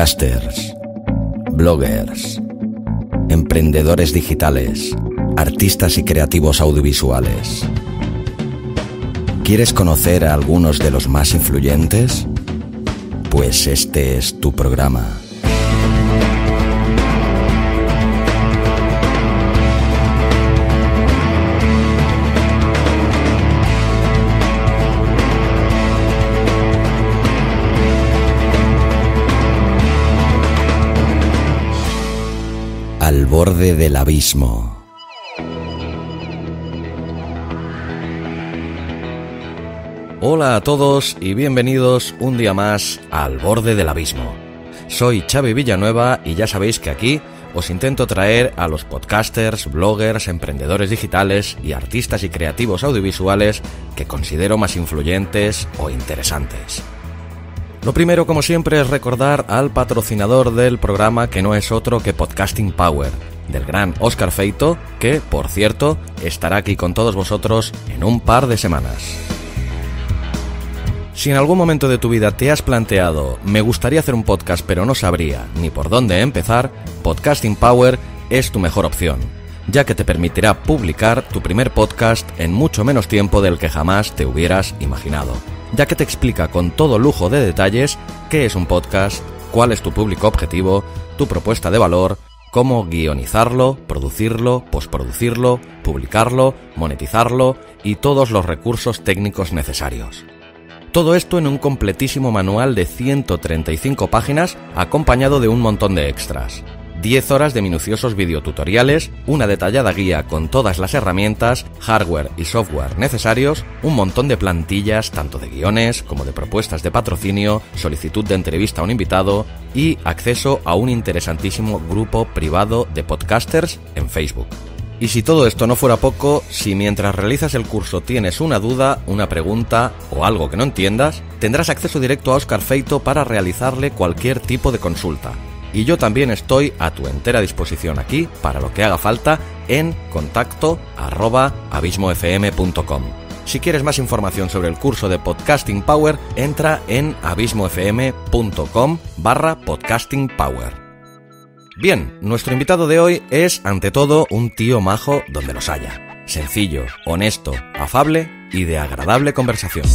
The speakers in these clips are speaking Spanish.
casters, bloggers, emprendedores digitales, artistas y creativos audiovisuales. ¿Quieres conocer a algunos de los más influyentes? Pues este es tu programa. borde del abismo. Hola a todos y bienvenidos un día más al borde del abismo. Soy Xavi Villanueva y ya sabéis que aquí os intento traer a los podcasters, bloggers, emprendedores digitales y artistas y creativos audiovisuales que considero más influyentes o interesantes. Lo primero, como siempre, es recordar al patrocinador del programa que no es otro que Podcasting Power, del gran Oscar Feito, que, por cierto, estará aquí con todos vosotros en un par de semanas. Si en algún momento de tu vida te has planteado, me gustaría hacer un podcast pero no sabría ni por dónde empezar, Podcasting Power es tu mejor opción ya que te permitirá publicar tu primer podcast en mucho menos tiempo del que jamás te hubieras imaginado, ya que te explica con todo lujo de detalles qué es un podcast, cuál es tu público objetivo, tu propuesta de valor, cómo guionizarlo, producirlo, posproducirlo, publicarlo, monetizarlo y todos los recursos técnicos necesarios. Todo esto en un completísimo manual de 135 páginas acompañado de un montón de extras. 10 horas de minuciosos videotutoriales, una detallada guía con todas las herramientas, hardware y software necesarios, un montón de plantillas tanto de guiones como de propuestas de patrocinio, solicitud de entrevista a un invitado y acceso a un interesantísimo grupo privado de podcasters en Facebook. Y si todo esto no fuera poco, si mientras realizas el curso tienes una duda, una pregunta o algo que no entiendas, tendrás acceso directo a Oscar Feito para realizarle cualquier tipo de consulta y yo también estoy a tu entera disposición aquí para lo que haga falta en contacto abismofm.com. Si quieres más información sobre el curso de Podcasting Power, entra en abismofm.com barra Podcasting Power. Bien, nuestro invitado de hoy es ante todo un tío majo donde los haya. Sencillo, honesto, afable y de agradable conversación.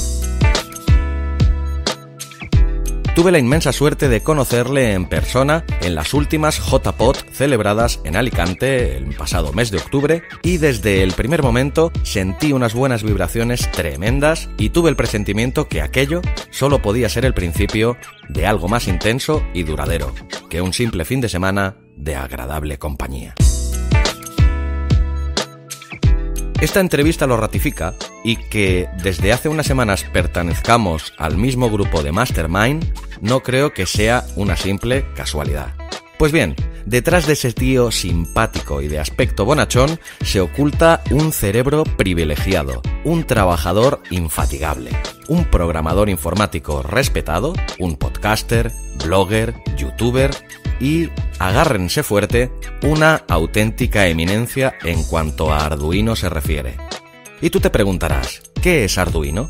Tuve la inmensa suerte de conocerle en persona en las últimas JPOT celebradas en Alicante el pasado mes de octubre y desde el primer momento sentí unas buenas vibraciones tremendas y tuve el presentimiento que aquello solo podía ser el principio de algo más intenso y duradero que un simple fin de semana de agradable compañía. Esta entrevista lo ratifica y que desde hace unas semanas pertenezcamos al mismo grupo de Mastermind no creo que sea una simple casualidad. Pues bien, detrás de ese tío simpático y de aspecto bonachón se oculta un cerebro privilegiado, un trabajador infatigable, un programador informático respetado, un podcaster, blogger, youtuber y agárrense fuerte, una auténtica eminencia en cuanto a Arduino se refiere. Y tú te preguntarás, ¿qué es Arduino?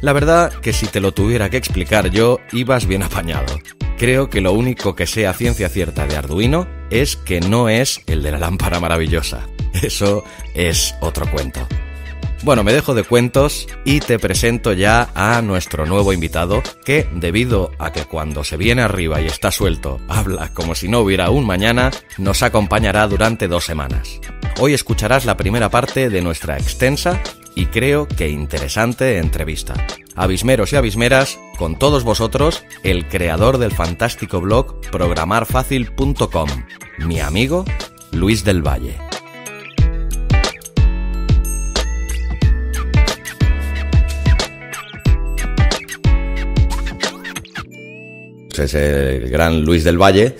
La verdad que si te lo tuviera que explicar yo, ibas bien apañado. Creo que lo único que sea ciencia cierta de Arduino es que no es el de la lámpara maravillosa. Eso es otro cuento. Bueno, me dejo de cuentos y te presento ya a nuestro nuevo invitado que, debido a que cuando se viene arriba y está suelto, habla como si no hubiera un mañana, nos acompañará durante dos semanas. Hoy escucharás la primera parte de nuestra extensa y creo que interesante entrevista. Abismeros y abismeras, con todos vosotros, el creador del fantástico blog ProgramarFácil.com, mi amigo Luis del Valle. Pues es el gran Luis del Valle,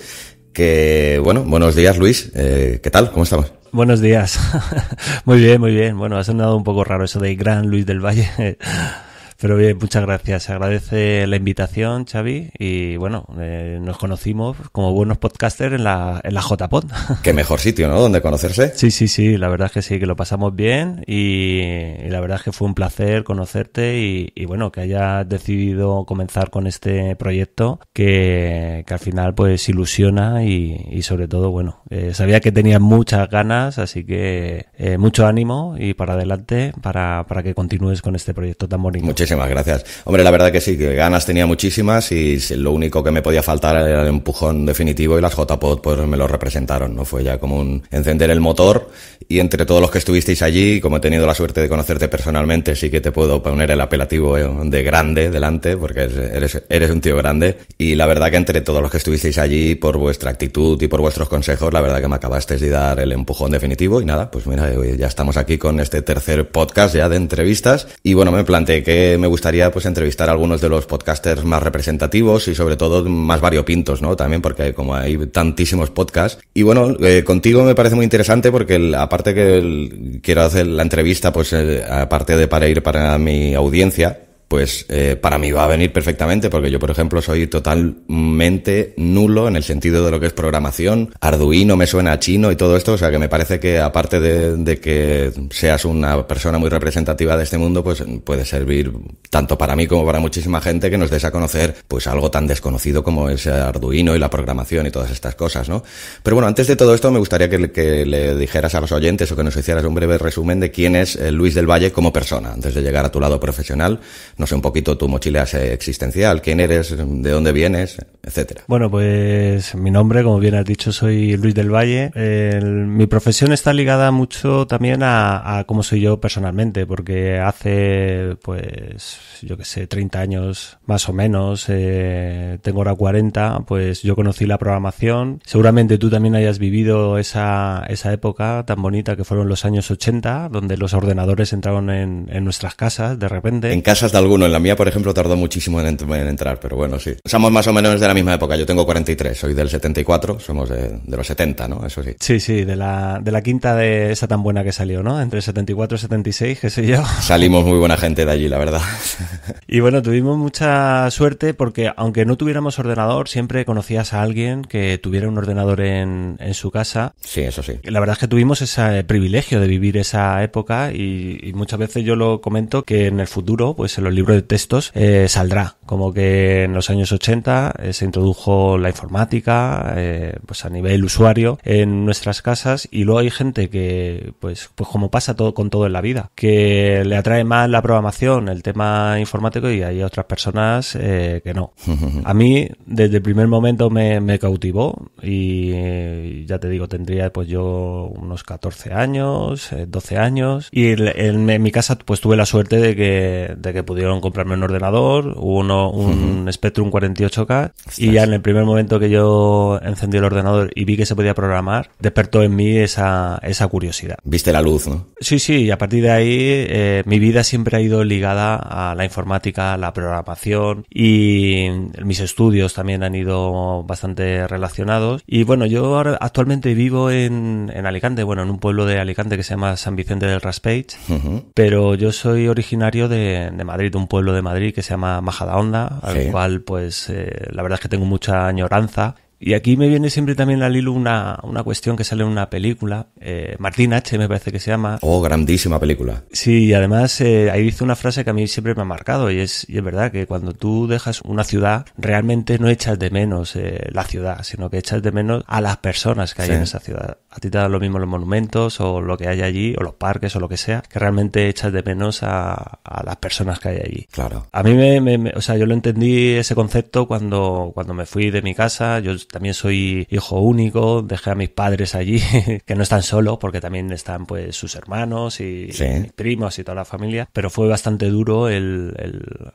que, bueno, buenos días Luis, eh, ¿qué tal? ¿Cómo estamos? Buenos días. muy bien, muy bien. Bueno, ha sonado un poco raro eso de Gran Luis del Valle. Pero bien, muchas gracias. Se agradece la invitación, Xavi. Y bueno, eh, nos conocimos como buenos podcasters en la, en la JPod. Qué mejor sitio, ¿no? Donde conocerse. Sí, sí, sí. La verdad es que sí, que lo pasamos bien. Y, la verdad es que fue un placer conocerte. Y, bueno, que hayas decidido comenzar con este proyecto que, al final pues ilusiona. Y, sobre todo, bueno, eh, sabía que tenías muchas ganas. Así que eh, mucho ánimo y para adelante para, que continúes con este proyecto tan bonito gracias. Hombre, la verdad que sí, que ganas tenía muchísimas y lo único que me podía faltar era el empujón definitivo y las JPOD pues me lo representaron, ¿no? Fue ya como un encender el motor y entre todos los que estuvisteis allí, como he tenido la suerte de conocerte personalmente, sí que te puedo poner el apelativo eh, de grande delante porque eres, eres un tío grande y la verdad que entre todos los que estuvisteis allí por vuestra actitud y por vuestros consejos, la verdad que me acabasteis de dar el empujón definitivo y nada, pues mira, eh, ya estamos aquí con este tercer podcast ya de entrevistas y bueno, me planteé que me gustaría pues entrevistar a algunos de los podcasters más representativos y sobre todo más variopintos, ¿no? También porque como hay tantísimos podcasts. Y bueno, eh, contigo me parece muy interesante porque aparte que quiero hacer la entrevista, pues eh, aparte de para ir para mi audiencia, pues eh, para mí va a venir perfectamente porque yo, por ejemplo, soy totalmente nulo en el sentido de lo que es programación. Arduino me suena a chino y todo esto, o sea que me parece que aparte de, que seas una persona muy representativa de este mundo, pues puede servir tanto para mí como para muchísima gente que nos des a conocer pues algo tan desconocido como es Arduino y la programación y todas estas cosas, ¿no? Pero bueno, antes de todo esto me gustaría que le dijeras a los oyentes o que nos hicieras un breve resumen de quién es eh, Luis del Valle como persona, antes de llegar a tu lado profesional un poquito tu mochila eh, existencial, quién eres, de dónde vienes, etcétera. Bueno, pues mi nombre, como bien has dicho, soy Luis del Valle. mi profesión está ligada mucho también a, cómo soy yo personalmente, porque hace, pues, yo qué sé, 30 años más o menos, eh, tengo ahora 40, pues yo conocí la programación. Seguramente tú también hayas vivido esa, época tan bonita que fueron los años 80, donde los ordenadores entraron en, en nuestras casas de repente. En casas de algún uno. En la mía, por ejemplo, tardó muchísimo en, entrar, pero bueno, sí. Somos más o menos de la misma época. Yo tengo 43, soy del 74, somos de, los 70, ¿no? Eso sí. Sí, sí, de la, de la quinta de esa tan buena que salió, ¿no? Entre 74 y 76, qué sé yo. Salimos muy buena gente de allí, la verdad. Y bueno, tuvimos mucha suerte porque aunque no tuviéramos ordenador, siempre conocías a alguien que tuviera un ordenador en, en su casa. Sí, eso sí. La verdad es que tuvimos ese eh, privilegio de vivir esa época y, y muchas veces yo lo comento que en el futuro pues se lo el libro de textos eh, saldrá. Como que en los años 80 eh, se introdujo la informática, eh, pues a nivel usuario en nuestras casas y luego hay gente que, pues, pues como pasa todo con todo en la vida, que le atrae más la programación, el tema informático y hay otras personas que no. A mí desde el primer momento me, cautivó y ya te digo, tendría pues yo unos 14 años, 12 años y en, mi casa pues tuve la suerte de que, de que pudiera comprarme un ordenador, uno, un Spectrum 48K, y ya en el primer momento que yo encendí el ordenador y vi que se podía programar, despertó en mí esa, esa curiosidad. Viste la luz, ¿no? Sí, sí, y a partir de ahí eh, mi vida siempre ha ido ligada a la informática, a la programación y mis estudios también han ido bastante relacionados. Y bueno, yo actualmente vivo en, Alicante, bueno, en un pueblo de Alicante que se llama San Vicente del Raspage, pero yo soy originario de Madrid de un pueblo de Madrid que se llama Majadahonda, al cual pues eh, la verdad es que tengo mucha añoranza y aquí me viene siempre también la Lilo una, cuestión que sale en una película, eh, Martín H. me parece que se llama. Oh, grandísima película. Sí, y además eh, ahí dice una frase que a mí siempre me ha marcado y es, y es verdad que cuando tú dejas una ciudad realmente no echas de menos eh, la ciudad, sino que echas de menos a las personas que hay en esa ciudad. A ti te dan lo mismo los monumentos o lo que hay allí, o los parques o lo que sea, que realmente echas de menos a, las personas que hay allí. Claro. A mí me, o sea, yo lo entendí ese concepto cuando, cuando me fui de mi casa, yo también soy hijo único, dejé a mis padres allí, que no están solos, porque también están pues sus hermanos y, mis primos y toda la familia, pero fue bastante duro el,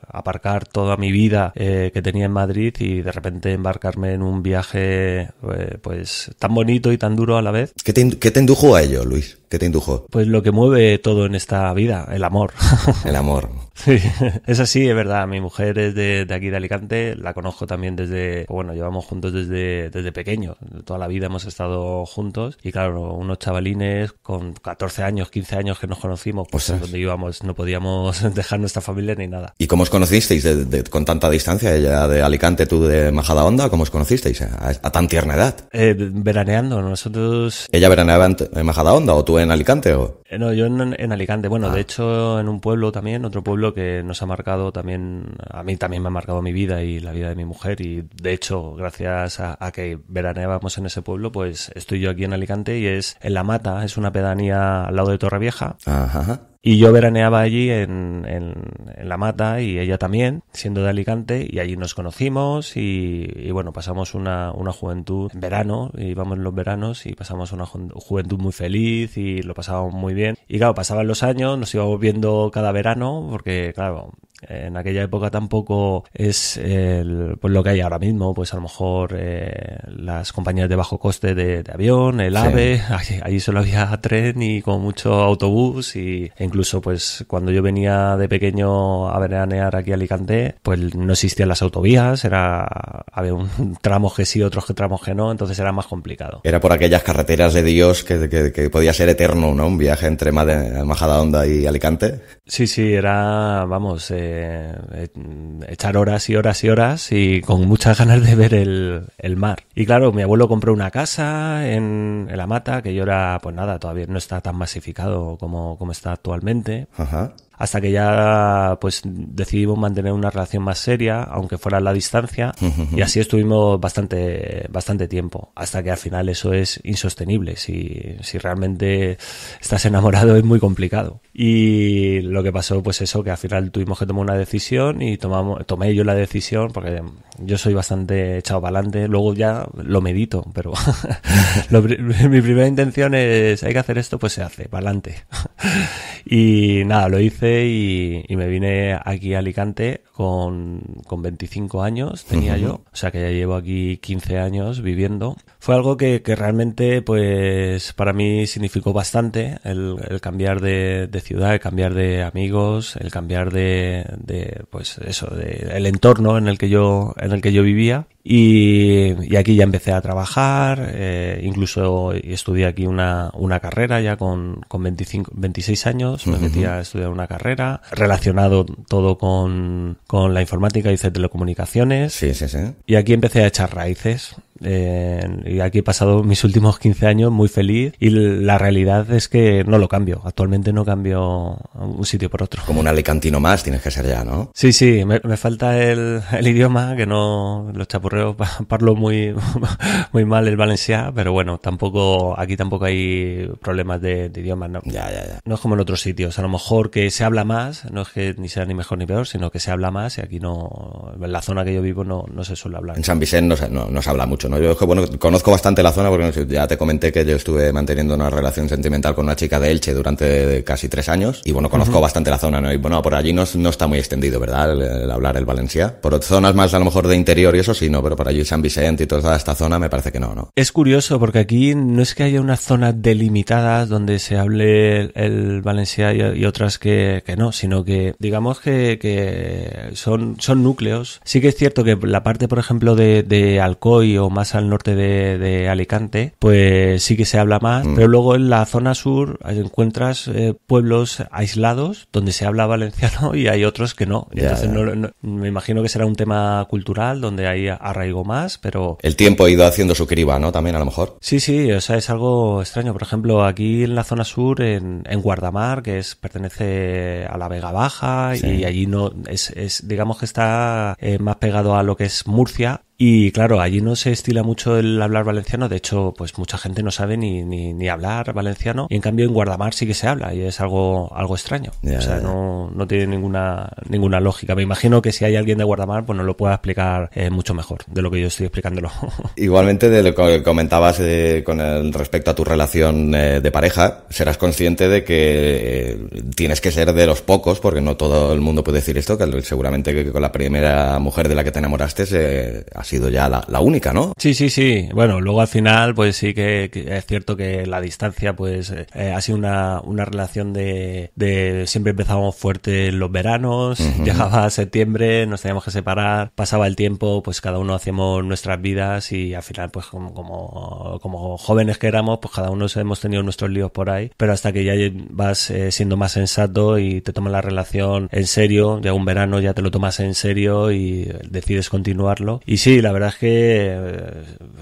aparcar toda mi vida eh, que tenía en Madrid y de repente embarcarme en un viaje eh, pues tan bonito y tan duro a la vez. ¿Qué ¿Qué te indujo a ello, Luis? ¿Qué te indujo? Pues lo que mueve todo en esta vida, el amor. El amor. sí, es así, es verdad. Mi mujer es de, aquí de Alicante, la conozco también desde, pues bueno, llevamos juntos desde, desde pequeño, toda la vida hemos estado juntos y claro, unos chavalines con 14 años, 15 años que nos conocimos, pues donde íbamos no podíamos dejar nuestra familia ni nada. ¿Y cómo os conocisteis con tanta distancia? Ella de Alicante, tú de Majada Onda, ¿cómo os conocisteis a, tan tierna edad? Eh, veraneando, nosotros... ¿Ella veraneaba en, Majada Onda o tú en Alicante o...? Eh, no, yo en, Alicante. Bueno, de ah. hecho, en un pueblo también, otro pueblo que nos ha marcado también... A mí también me ha marcado mi vida y la vida de mi mujer. Y, de hecho, gracias a, que veraneábamos en ese pueblo, pues estoy yo aquí en Alicante y es en La Mata. Es una pedanía al lado de Torrevieja. Ajá. Y yo veraneaba allí en, en, en, La Mata y ella también, siendo de Alicante, y allí nos conocimos y, y bueno, pasamos una, una juventud en verano, íbamos en los veranos y pasamos una juventud muy feliz y lo pasábamos muy bien. Y claro, pasaban los años, nos íbamos viendo cada verano, porque claro, en aquella época tampoco es pues, lo que hay ahora mismo, pues a lo mejor eh, las compañías de bajo coste de, avión, el AVE, Allí solo había tren y con mucho autobús y e incluso pues cuando yo venía de pequeño a veranear aquí a Alicante, pues no existían las autovías, era había un tramo que sí, otros que tramos que no, entonces era más complicado. Era por aquellas carreteras de Dios que, podía ser eterno, ¿no? Un viaje entre Majadahonda y Alicante. Sí, sí, era, vamos, eh, eh, echar horas y horas y horas y con muchas ganas de ver el, mar. Y claro, mi abuelo compró una casa en, la mata, que yo era, pues nada, todavía no está tan masificado como, como está actualmente. Ajá hasta que ya pues decidimos mantener una relación más seria, aunque fuera a la distancia, y así estuvimos bastante, bastante tiempo, hasta que al final eso es insostenible. Si, si realmente estás enamorado es muy complicado. Y lo que pasó, pues eso, que al final tuvimos que tomar una decisión y tomamos, tomé yo la decisión, porque yo soy bastante echado para adelante, luego ya lo medito, pero mi primera intención es, hay que hacer esto, pues se hace, para adelante. y nada, lo hice y me vine aquí a Alicante con, 25 años, tenía yo, o sea que ya llevo aquí 15 años viviendo. Fue algo que, realmente, pues, para mí significó bastante el, cambiar de, ciudad, el cambiar de amigos, el cambiar de, pues, eso, de, el entorno en el que yo, en el que yo vivía. Y, aquí ya empecé a trabajar, eh, incluso estudié aquí una, una carrera ya con, 25, 26 años, me metí a estudiar una carrera relacionado todo con, con la informática, y telecomunicaciones. Sí, sí, sí. Y aquí empecé a echar raíces y aquí he pasado mis últimos 15 años muy feliz y la realidad es que no lo cambio. Actualmente no cambio un sitio por otro. Como un alicantino más tienes que ser ya, ¿no? Sí, sí, me, falta el, idioma, que no los chapurreos parlo muy, muy mal el valenciano, pero bueno, tampoco aquí tampoco hay problemas de, de idiomas. No. Ya, ya, ya. no es como en otros sitios. A lo mejor que se habla más, no es que ni sea ni mejor ni peor, sino que se habla más y aquí no, en la zona que yo vivo no, no se suele hablar. En San Vicente no, no se habla mucho yo bueno, conozco bastante la zona porque ya te comenté que yo estuve manteniendo una relación sentimental con una chica de Elche durante casi tres años y bueno, conozco bastante la zona, ¿no? Y bueno, por allí no, no está muy extendido, ¿verdad? El, hablar el valencia. Por zonas más a lo mejor de interior y eso sí, no, pero por allí San Vicente y toda esta zona me parece que no, ¿no? Es curioso porque aquí no es que haya una zona delimitada donde se hable el, valencia y, otras que, no, sino que digamos que, son, son núcleos. Sí que es cierto que la parte, por ejemplo, de, de Alcoy o más al norte de, Alicante, pues sí que se habla más, mm. pero luego en la zona sur encuentras eh, pueblos aislados donde se habla valenciano y hay otros que no. Entonces No, me imagino que será un tema cultural donde hay arraigo más, pero... El tiempo ha ido haciendo su criba, ¿no? También a lo mejor. Sí, sí, o sea, es algo extraño. Por ejemplo, aquí en la zona sur, en, Guardamar, que es pertenece a la Vega Baja y allí no es, digamos que está eh, más pegado a lo que es Murcia y claro, allí no se estila mucho el hablar valenciano, de hecho, pues mucha gente no sabe ni, ni, hablar valenciano, y en cambio en Guardamar sí que se habla, y es algo, algo extraño. o sea, no, no, tiene ninguna, ninguna lógica. Me imagino que si hay alguien de Guardamar, pues nos lo pueda explicar eh, mucho mejor de lo que yo estoy explicándolo. Igualmente, de lo que comentabas eh, con el respecto a tu relación eh, de pareja, serás consciente de que tienes que ser de los pocos, porque no todo el mundo puede decir esto, que seguramente que con la primera mujer de la que te enamoraste se sido ya la, la, única, ¿no? Sí, sí, sí. Bueno, luego al final, pues sí que, es cierto que la distancia, pues eh, ha sido una, una relación de, siempre empezábamos fuerte los veranos, llegaba septiembre, nos teníamos que separar, pasaba el tiempo, pues cada uno hacíamos nuestras vidas y al final, pues como, como, jóvenes que éramos, pues cada uno hemos tenido nuestros líos por ahí, pero hasta que ya vas eh, siendo más sensato y te tomas la relación en serio, ya un verano ya te lo tomas en serio y decides continuarlo. Y sí, la verdad es que eh,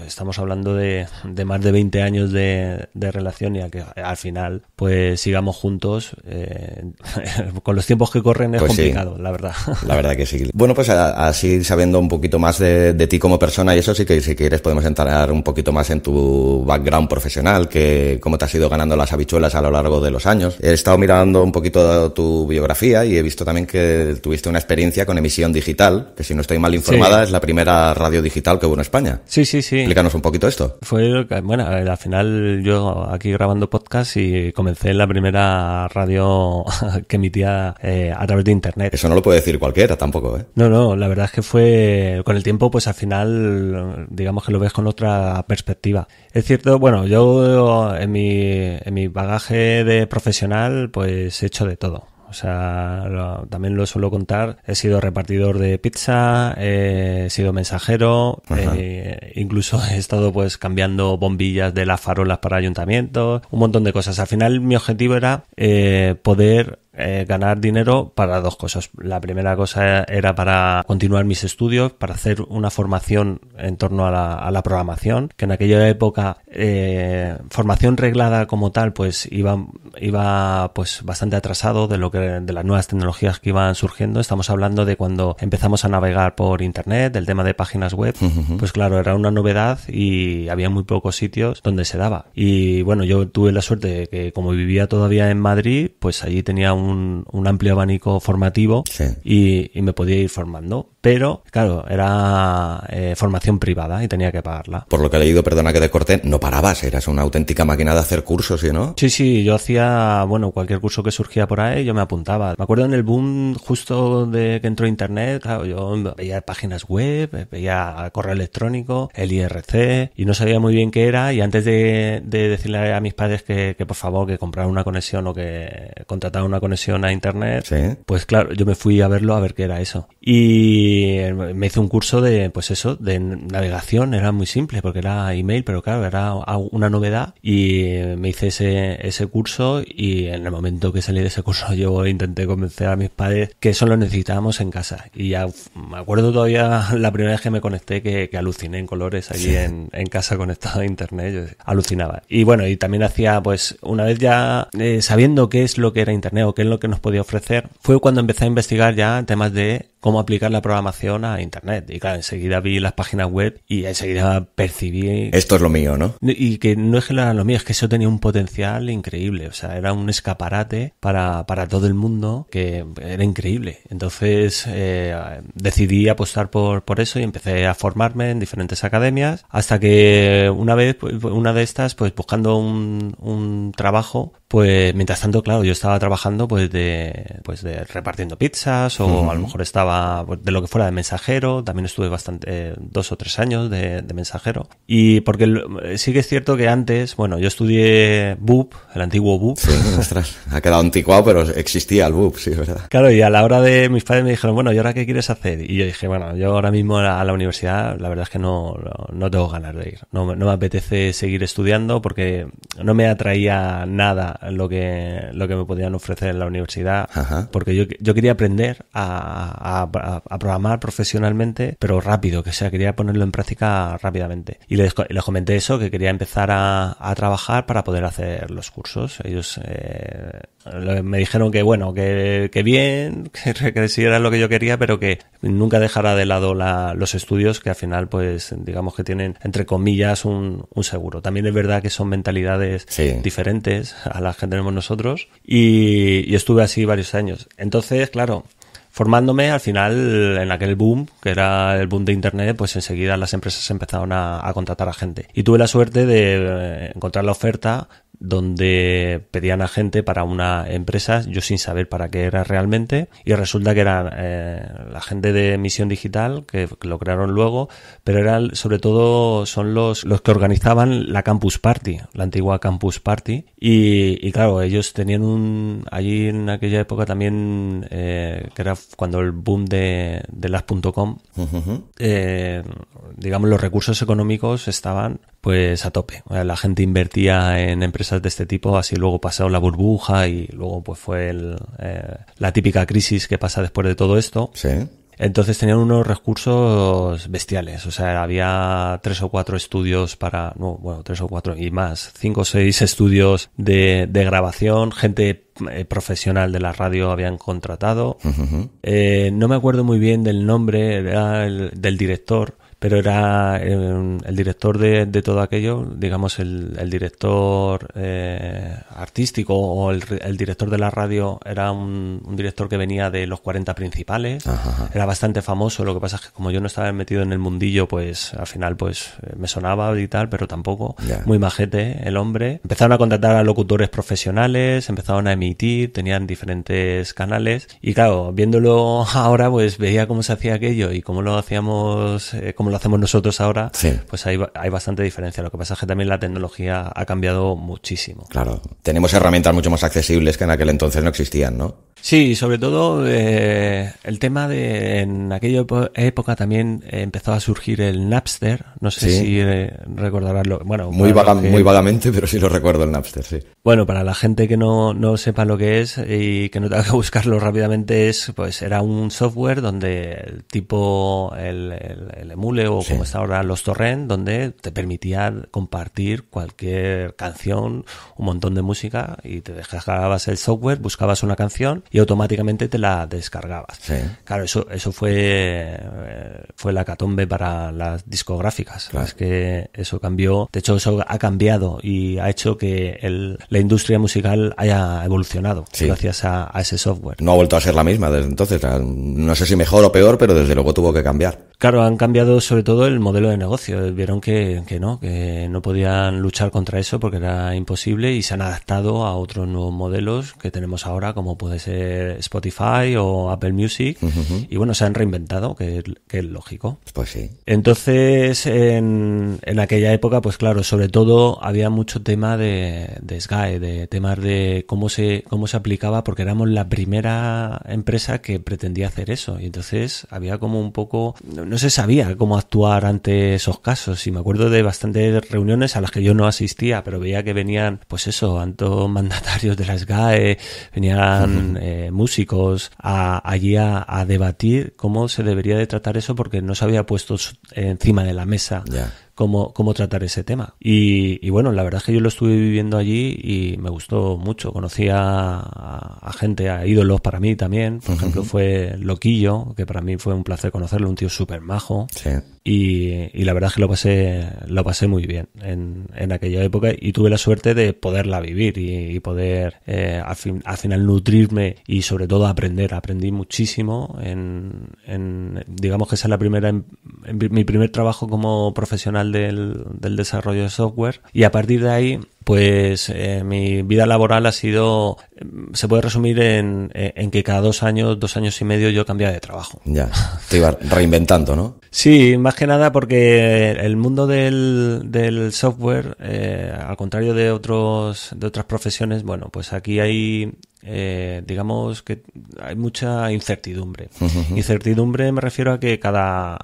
estamos hablando de, más de 20 años de, relación y que al final pues sigamos juntos. Eh, con los tiempos que corren es pues complicado, la verdad. La verdad que sí. Bueno, pues así sabiendo un poquito más de, ti como persona y eso sí que si quieres podemos entrar un poquito más en tu background profesional, que cómo te has ido ganando las habichuelas a lo largo de los años. He estado mirando un poquito tu biografía y he visto también que tuviste una experiencia con emisión digital, que si no estoy mal informada es la primera radio radio digital que hubo en España. Sí, sí, sí. Explícanos un poquito esto. Fue, bueno, al final yo aquí grabando podcast y comencé la primera radio que emitía eh, a través de internet. Eso no lo puede decir cualquiera tampoco, ¿eh? No, no, la verdad es que fue con el tiempo, pues al final, digamos que lo ves con otra perspectiva. Es cierto, bueno, yo en mi, en mi bagaje de profesional, pues he hecho de todo o sea, también lo suelo contar. He sido repartidor de pizza, he sido mensajero, eh, incluso he estado pues cambiando bombillas de las farolas para ayuntamientos, un montón de cosas. Al final mi objetivo era eh, poder eh, ganar dinero para dos cosas. La primera cosa era para continuar mis estudios, para hacer una formación en torno a la, a la programación, que en aquella época eh, formación reglada como tal, pues iba, iba pues bastante atrasado de lo que de las nuevas tecnologías que iban surgiendo. Estamos hablando de cuando empezamos a navegar por internet, del tema de páginas web, pues claro, era una novedad y había muy pocos sitios donde se daba. Y bueno, yo tuve la suerte de que como vivía todavía en Madrid, pues allí tenía un un, amplio abanico formativo y, y, me podía ir formando pero claro, era eh, formación privada y tenía que pagarla. Por lo que he leído, perdona que te corté, no parabas, eras una auténtica máquina de hacer cursos, no? Sí, sí, yo hacía, bueno, cualquier curso que surgía por ahí, yo me apuntaba. Me acuerdo en el boom justo de que entró internet, claro, yo veía páginas web, veía correo electrónico, el IRC, y no sabía muy bien qué era, y antes de, decirle a mis padres que, por favor que compraran una conexión o que contrataran una conexión a internet, pues claro, yo me fui a verlo a ver qué era eso. Y eh, me hice un curso de, pues eso, de navegación, era muy simple porque era email, pero claro, era una novedad y eh, me hice ese, ese curso y en el momento que salí de ese curso yo intenté convencer a mis padres que eso lo necesitábamos en casa. Y ya me acuerdo todavía la primera vez que me conecté que, que aluciné en colores allí en, casa conectado a internet, alucinaba. Y bueno, y también hacía, pues una vez ya eh, sabiendo qué es lo que era internet o qué es lo que nos podía ofrecer, fue cuando empecé a investigar ya temas de cómo aplicar la programación a Internet. Y claro, enseguida vi las páginas web y enseguida percibí... Esto es lo mío, ¿no? Y que no es que lo era lo mío, es que eso tenía un potencial increíble. O sea, era un escaparate para, para todo el mundo que era increíble. Entonces eh, decidí apostar por, por eso y empecé a formarme en diferentes academias hasta que una vez, pues, una de estas, pues buscando un, un trabajo, pues mientras tanto, claro, yo estaba trabajando pues de, pues de repartiendo pizzas o a lo mejor estaba pues, de lo que fuera de mensajero, también estuve bastante, eh, dos o tres años de, mensajero. Y porque eh, sí que es cierto que antes, bueno, yo estudié BUP, el antiguo BUP. Sí, ha quedado anticuado, pero existía el BUP, sí, verdad. Claro, y a la hora de mis padres me dijeron, bueno, ¿y ahora qué quieres hacer? Y yo dije, bueno, yo ahora mismo a la universidad, la verdad es que no, no tengo ganas de ir. No, me apetece seguir estudiando porque no me atraía nada lo que, lo que me podían ofrecer en la universidad. Porque yo, yo quería aprender a, a programar profesionalmente, pero rápido, que sea, quería ponerlo en práctica rápidamente. Y les, comenté eso, que quería empezar a, trabajar para poder hacer los cursos. Ellos eh, me dijeron que bueno, que, bien, que, que era lo que yo quería, pero que nunca dejara de lado los estudios, que al final, pues, digamos que tienen, entre comillas, un, seguro. También es verdad que son mentalidades diferentes a las que tenemos nosotros. y estuve así varios años. Entonces, claro, formándome, al final, en aquel boom, que era el boom de Internet, pues enseguida las empresas empezaron a, contratar a gente. Y tuve la suerte de eh, encontrar la oferta donde pedían a gente para una empresa, yo sin saber para qué era realmente, y resulta que era eh, la gente de Misión Digital, que lo crearon luego, pero eran sobre todo son los, los que organizaban la Campus Party, la antigua Campus Party, y, y claro, ellos tenían un, allí en aquella época también, eh, que era cuando el boom de, de las.com, eh, digamos, los recursos económicos estaban pues a tope. La gente invertía en empresas de este tipo, así luego pasó la burbuja y luego pues fue eh, la típica crisis que pasa después de todo esto. Sí. Entonces tenían unos recursos bestiales, o sea, había tres o cuatro estudios para, bueno, tres o cuatro y más, cinco o seis estudios de, grabación, gente eh, profesional de la radio habían contratado. Eh, no me acuerdo muy bien del nombre del director, pero era eh, el director de, de, todo aquello, digamos, el, el director eh, artístico o el, director de la radio era un, director que venía de los 40 principales, era bastante famoso, lo que pasa es que como yo no estaba metido en el mundillo, pues al final pues eh, me sonaba y tal, pero tampoco, muy majete el hombre. Empezaron a contratar a locutores profesionales, empezaron a emitir, tenían diferentes canales y claro, viéndolo ahora pues veía cómo se hacía aquello y cómo lo hacíamos, lo hacemos nosotros ahora, pues hay, bastante diferencia. Lo que pasa es que también la tecnología ha cambiado muchísimo. Claro, tenemos herramientas mucho más accesibles que en aquel entonces no existían, ¿no? Sí, sobre todo eh, el tema de en aquella época también eh, empezó a surgir el Napster. No sé si eh, recordarás lo. Bueno, muy, vagamente, pero sí lo recuerdo el Napster, sí. Bueno, para la gente que no, sepa lo que es y que no tenga que buscarlo rápidamente, es pues era un software donde el tipo, el, el, o como está ahora los torrent, donde te permitía compartir cualquier canción, un montón de música y te descargabas el software, buscabas una canción y automáticamente te la descargabas. Claro, eso, eso fue, eh, fue la catombe para las discográficas. Es que eso cambió, de hecho eso ha cambiado y ha hecho que la industria musical haya evolucionado gracias a ese software. No ha vuelto a ser la misma desde entonces. No sé si mejor o peor, pero desde luego tuvo que cambiar. Claro, han cambiado sobre todo el modelo de negocio. Vieron que, no, que no podían luchar contra eso porque era imposible y se han adaptado a otros nuevos modelos que tenemos ahora, como puede ser Spotify o Apple Music. Y bueno, se han reinventado, que, es lógico. Pues sí. Entonces, en, en, aquella época, pues claro, sobre todo había mucho tema de, de Sky, de temas de cómo se, cómo se aplicaba, porque éramos la primera empresa que pretendía hacer eso. Y entonces había como un poco no se sabía cómo actuar ante esos casos y me acuerdo de bastantes reuniones a las que yo no asistía, pero veía que venían, pues eso, antomandatarios mandatarios de las GAE, venían eh, músicos allí a, debatir cómo se debería de tratar eso porque no se había puesto encima de la mesa cómo, cómo tratar ese tema. Y, bueno, la verdad es que yo lo estuve viviendo allí y me gustó mucho. Conocí a, gente, a ídolos para mí también. Por ejemplo, fue Loquillo, que para mí fue un placer conocerlo, un tío súper majo. Sí. Y, la verdad es que lo pasé, lo pasé muy bien en, aquella época y tuve la suerte de poderla vivir y, poder eh, al, final nutrirme y sobre todo aprender. Aprendí muchísimo en, digamos que esa es la primera, mi primer trabajo como profesional del, del desarrollo de software y a partir de ahí pues eh, mi vida laboral ha sido, em, se puede resumir eh, en, que cada dos años, dos años y medio yo cambiaba de trabajo. Ya, te iba reinventando, ¿no? Sí, más que nada porque el mundo del, software, eh, al contrario de, otros, de otras profesiones, bueno, pues aquí hay eh, digamos que hay mucha incertidumbre. Incertidumbre me refiero a que cada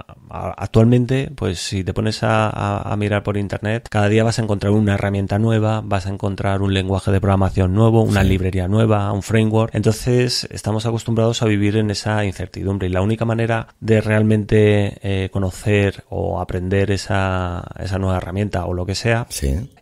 actualmente, pues si te pones a, mirar por internet, cada día vas a encontrar una herramienta nueva, vas a encontrar un lenguaje de programación nuevo, una librería nueva, un framework. Entonces estamos acostumbrados a vivir en esa incertidumbre y la única manera de realmente eh, conocer o aprender esa, nueva herramienta o lo que sea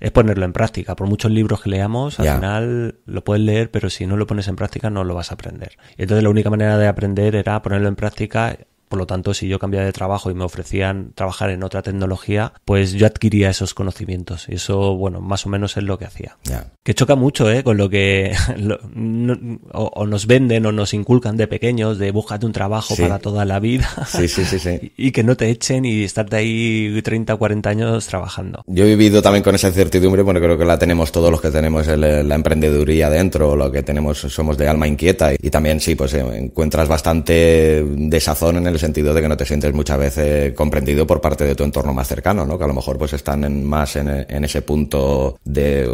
es ponerlo en práctica. Por muchos libros que leamos, al final lo puedes leer, pero si no lo lo pones en práctica no lo vas a aprender. entonces la única manera de aprender era ponerlo en práctica por lo tanto, si yo cambiaba de trabajo y me ofrecían trabajar en otra tecnología, pues yo adquiría esos conocimientos. Y eso, bueno, más o menos es lo que hacía. Que choca mucho, ¿eh? Con lo que o, nos venden o nos inculcan de pequeños, de búscate un trabajo para toda la vida. Sí, sí, sí, sí. Y, que no te echen y estarte ahí 30, 40 años trabajando. Yo he vivido también con esa incertidumbre, bueno creo que la tenemos todos los que tenemos la emprendeduría dentro, lo que tenemos somos de alma inquieta. Y, también, sí, pues eh, encuentras bastante desazón en el sentido de que no te sientes muchas veces comprendido por parte de tu entorno más cercano, ¿no? Que a lo mejor pues están en, más en, ese punto de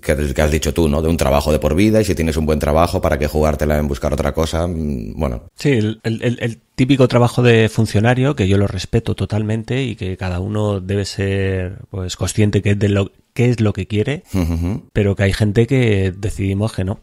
que, has dicho tú, ¿no? De un trabajo de por vida y si tienes un buen trabajo, ¿para qué jugártela en buscar otra cosa? Mm, bueno. Sí, el, el típico trabajo de funcionario que yo lo respeto totalmente y que cada uno debe ser pues consciente que es de lo qué es lo que quiere, pero que hay gente que decidimos que no,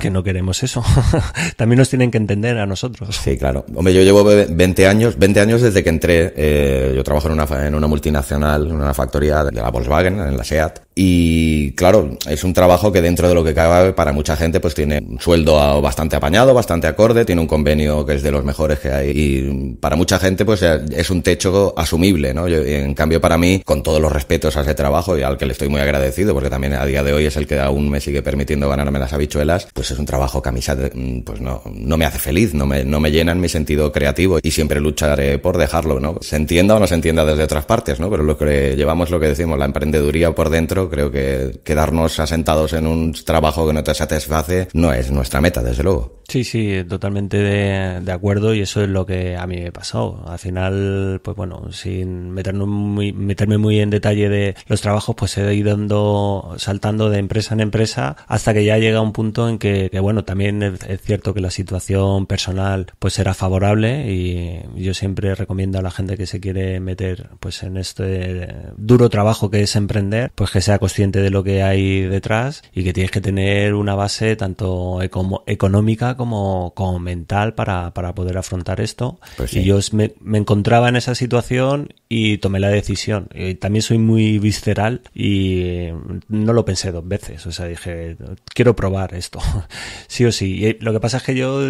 que no queremos eso. También nos tienen que entender a nosotros. Sí, claro. Hombre, yo llevo 20 años, 20 años desde que entré, eh, yo trabajo en una, en una multinacional, en una factoría de la Volkswagen, en la SEAT, y claro, es un trabajo que dentro de lo que cabe para mucha gente pues tiene un sueldo bastante apañado, bastante acorde, tiene un convenio que es de los mejores que hay y para mucha gente pues eh, es un techo asumible, ¿no? en cambio para mí, con todos los respetos a ese trabajo y al que le estoy muy agradecido porque también a día de hoy es el que aún me sigue permitiendo ganarme las habichuelas, pues es un trabajo que a mí mm, pues no, no me hace feliz, no me, no me llena en mi sentido creativo y siempre lucharé por dejarlo, ¿no? Se entienda o no se entienda desde otras partes, ¿no? Pero lo que llevamos lo que decimos, la emprendeduría por dentro Creo que quedarnos asentados en un trabajo que no te satisface no es nuestra meta, desde luego. Sí, sí, totalmente de, acuerdo y eso es lo que a mí me pasó. Al final, pues bueno, sin meternos muy, meterme muy en detalle de los trabajos, pues he ido dando, saltando de empresa en empresa hasta que ya llega un punto en que, bueno, también es, cierto que la situación personal pues era favorable y yo siempre recomiendo a la gente que se quiere meter pues en este duro trabajo que es emprender, pues que sea consciente de lo que hay detrás y que tienes que tener una base tanto económica como, como mental para, poder afrontar esto. Pues y yo me, encontraba en esa situación y tomé la decisión. también soy muy visceral y no lo pensé dos veces. O sea, dije, quiero probar esto, sí o sí. Y eh, lo que pasa es que yo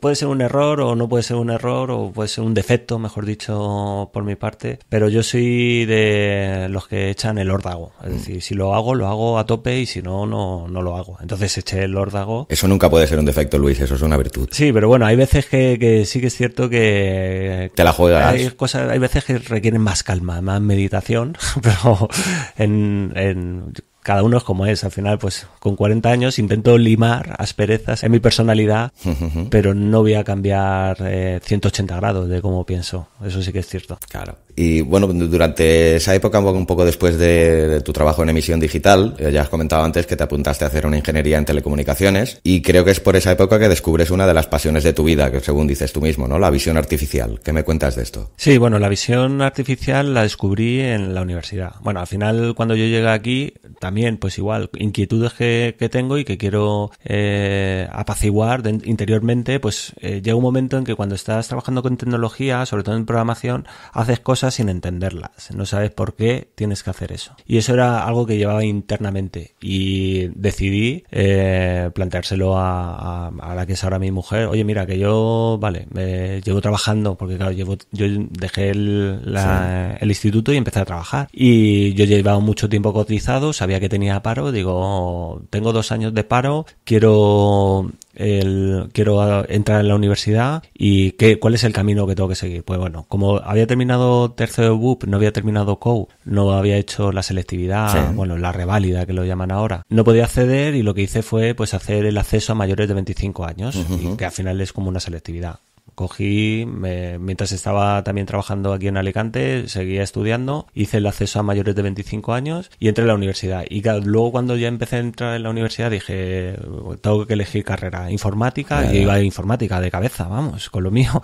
Puede ser un error o no puede ser un error o puede ser un defecto, mejor dicho, por mi parte, pero yo soy de los que echan el órdago. Es mm. decir, si lo hago, lo hago a tope y si no, no, no lo hago. Entonces eché el órdago. Eso nunca puede ser un defecto, Luis, eso es una virtud. Sí, pero bueno, hay veces que, que sí que es cierto que... Te la juegas. Hay, cosas, hay veces que requieren más calma, más meditación, pero en, en cada uno es como es. Al final, pues con 40 años intento limar asperezas en mi personalidad, pero no voy a cambiar 180 eh, grados de cómo pienso. Eso sí que es cierto. Claro. Y bueno, durante esa época, un poco después de tu trabajo en emisión digital, eh, ya has comentado antes que te apuntaste a hacer una ingeniería en telecomunicaciones y creo que es por esa época que descubres una de las pasiones de tu vida, que según dices tú mismo, ¿no? La visión artificial. ¿Qué me cuentas de esto? Sí, bueno, la visión artificial la descubrí en la universidad. Bueno, al final cuando yo llegué aquí, también pues igual, inquietudes que, tengo y que quiero eh, apaciguar interiormente, pues eh, llega un momento en que cuando estás trabajando con tecnología, sobre todo en programación, haces cosas sin entenderlas. No sabes por qué tienes que hacer eso. Y eso era algo que llevaba internamente. Y decidí eh, planteárselo a, la que es ahora mi mujer. Oye, mira, que yo, vale, eh, llevo trabajando, porque claro, yo dejé el, el instituto y empecé a trabajar. Y yo llevaba mucho tiempo cotizado, sabía que tenía paro. Digo, oh, tengo dos años de paro, quiero el, quiero entrar en la universidad y qué, cuál es el camino que tengo que seguir. Pues bueno, como había terminado tercero BUP, no había terminado CO, no había hecho la selectividad, bueno, la reválida que lo llaman ahora, no podía acceder y lo que hice fue pues hacer el acceso a mayores de 25 años, que al final es como una selectividad. Cogí, mientras estaba también trabajando aquí en Alicante, seguía estudiando, hice el acceso a mayores de 25 años y entré a la universidad. Y luego cuando ya empecé a entrar en la universidad dije, tengo que elegir carrera informática y iba a informática de cabeza, vamos, con lo mío.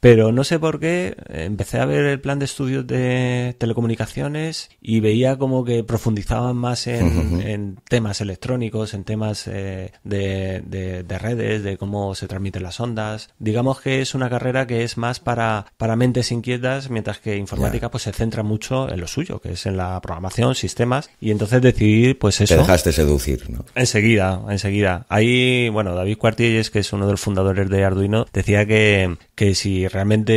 Pero no sé por qué, empecé a ver el plan de estudios de telecomunicaciones y veía como que profundizaban más en, temas electrónicos, en temas eh, de, de redes, de cómo se transmiten las ondas. Digamos que es una carrera que es más para, para mentes inquietas, mientras que informática pues se centra mucho en lo suyo, que es en la programación, sistemas, y entonces decidir pues eso. Te dejaste seducir, ¿no? Enseguida, enseguida. Ahí, bueno, David Cuartilles, que es uno de los fundadores de Arduino, decía que, si realmente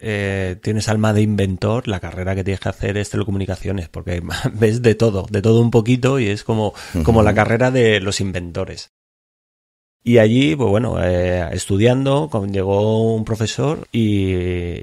eh, tienes alma de inventor, la carrera que tienes que hacer es telecomunicaciones, porque ves de todo, de todo un poquito, y es como, la carrera de los inventores. Y allí, pues bueno, eh, estudiando, llegó un profesor y,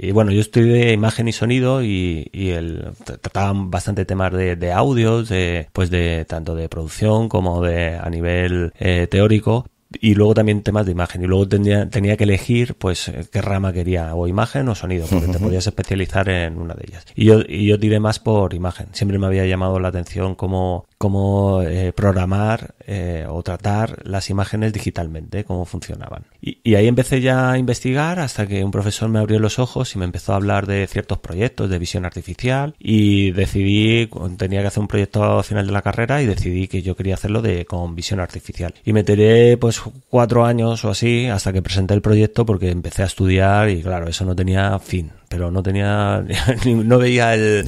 y, bueno, yo estudié imagen y sonido y, y él trataba bastante temas de, de audios, de, pues de tanto de producción como de a nivel eh, teórico, y luego también temas de imagen y luego tenía, tenía que elegir pues eh, qué rama quería o imagen o sonido porque te podías especializar en una de ellas y yo, y yo tiré más por imagen siempre me había llamado la atención como cómo eh, programar eh, o tratar las imágenes digitalmente, eh, cómo funcionaban. Y, ahí empecé ya a investigar hasta que un profesor me abrió los ojos y me empezó a hablar de ciertos proyectos de visión artificial y decidí, tenía que hacer un proyecto al final de la carrera y decidí que yo quería hacerlo de, con visión artificial. Y me tiré pues cuatro años o así hasta que presenté el proyecto porque empecé a estudiar y claro, eso no tenía fin, pero no tenía, no veía el...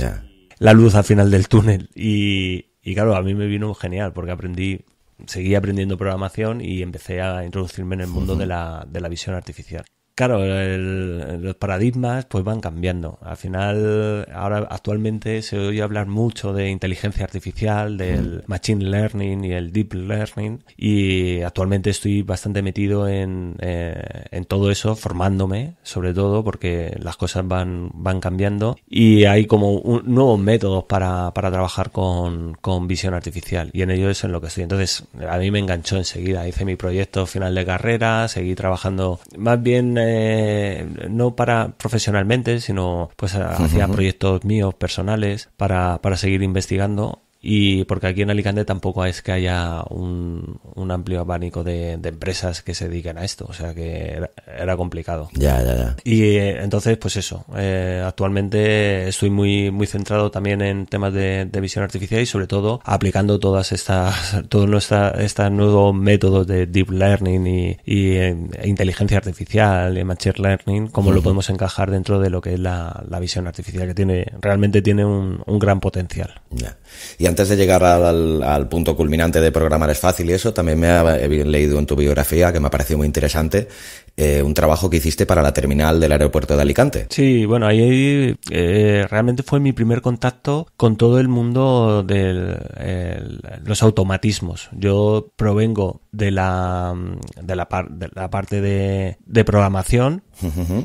la luz al final del túnel. Y, y claro, a mí me vino genial porque aprendí, seguí aprendiendo programación y empecé a introducirme en el mundo de, la, de la visión artificial claro, los paradigmas pues van cambiando. Al final, ahora actualmente se oye hablar mucho de inteligencia artificial, del mm. machine learning y el deep learning. Y actualmente estoy bastante metido en, eh, en todo eso, formándome, sobre todo porque las cosas van, van cambiando. Y hay como nuevos métodos para, para trabajar con, con visión artificial. Y en ello es en lo que estoy. Entonces, a mí me enganchó enseguida. Hice mi proyecto final de carrera, seguí trabajando más bien... Eh, eh, no para profesionalmente, sino pues hacía proyectos míos personales para, para seguir investigando y porque aquí en Alicante tampoco es que haya un, amplio abanico de, empresas que se dediquen a esto, o sea que era, complicado. Ya, ya, ya. Y eh, entonces, pues eso, eh, actualmente estoy muy, muy centrado también en temas de, visión artificial y sobre todo aplicando todas estas, todos estos nuevos métodos de deep learning y, eh, inteligencia artificial y machine learning, cómo lo podemos encajar dentro de lo que es la, visión artificial, que tiene, realmente tiene un, gran potencial. Ya antes de llegar al, punto culminante de programar es fácil y eso, también me he leído en tu biografía, que me ha parecido muy interesante, eh, un trabajo que hiciste para la terminal del aeropuerto de Alicante. Sí, bueno, ahí eh, realmente fue mi primer contacto con todo el mundo de los automatismos. Yo provengo de la, de la, parte de, programación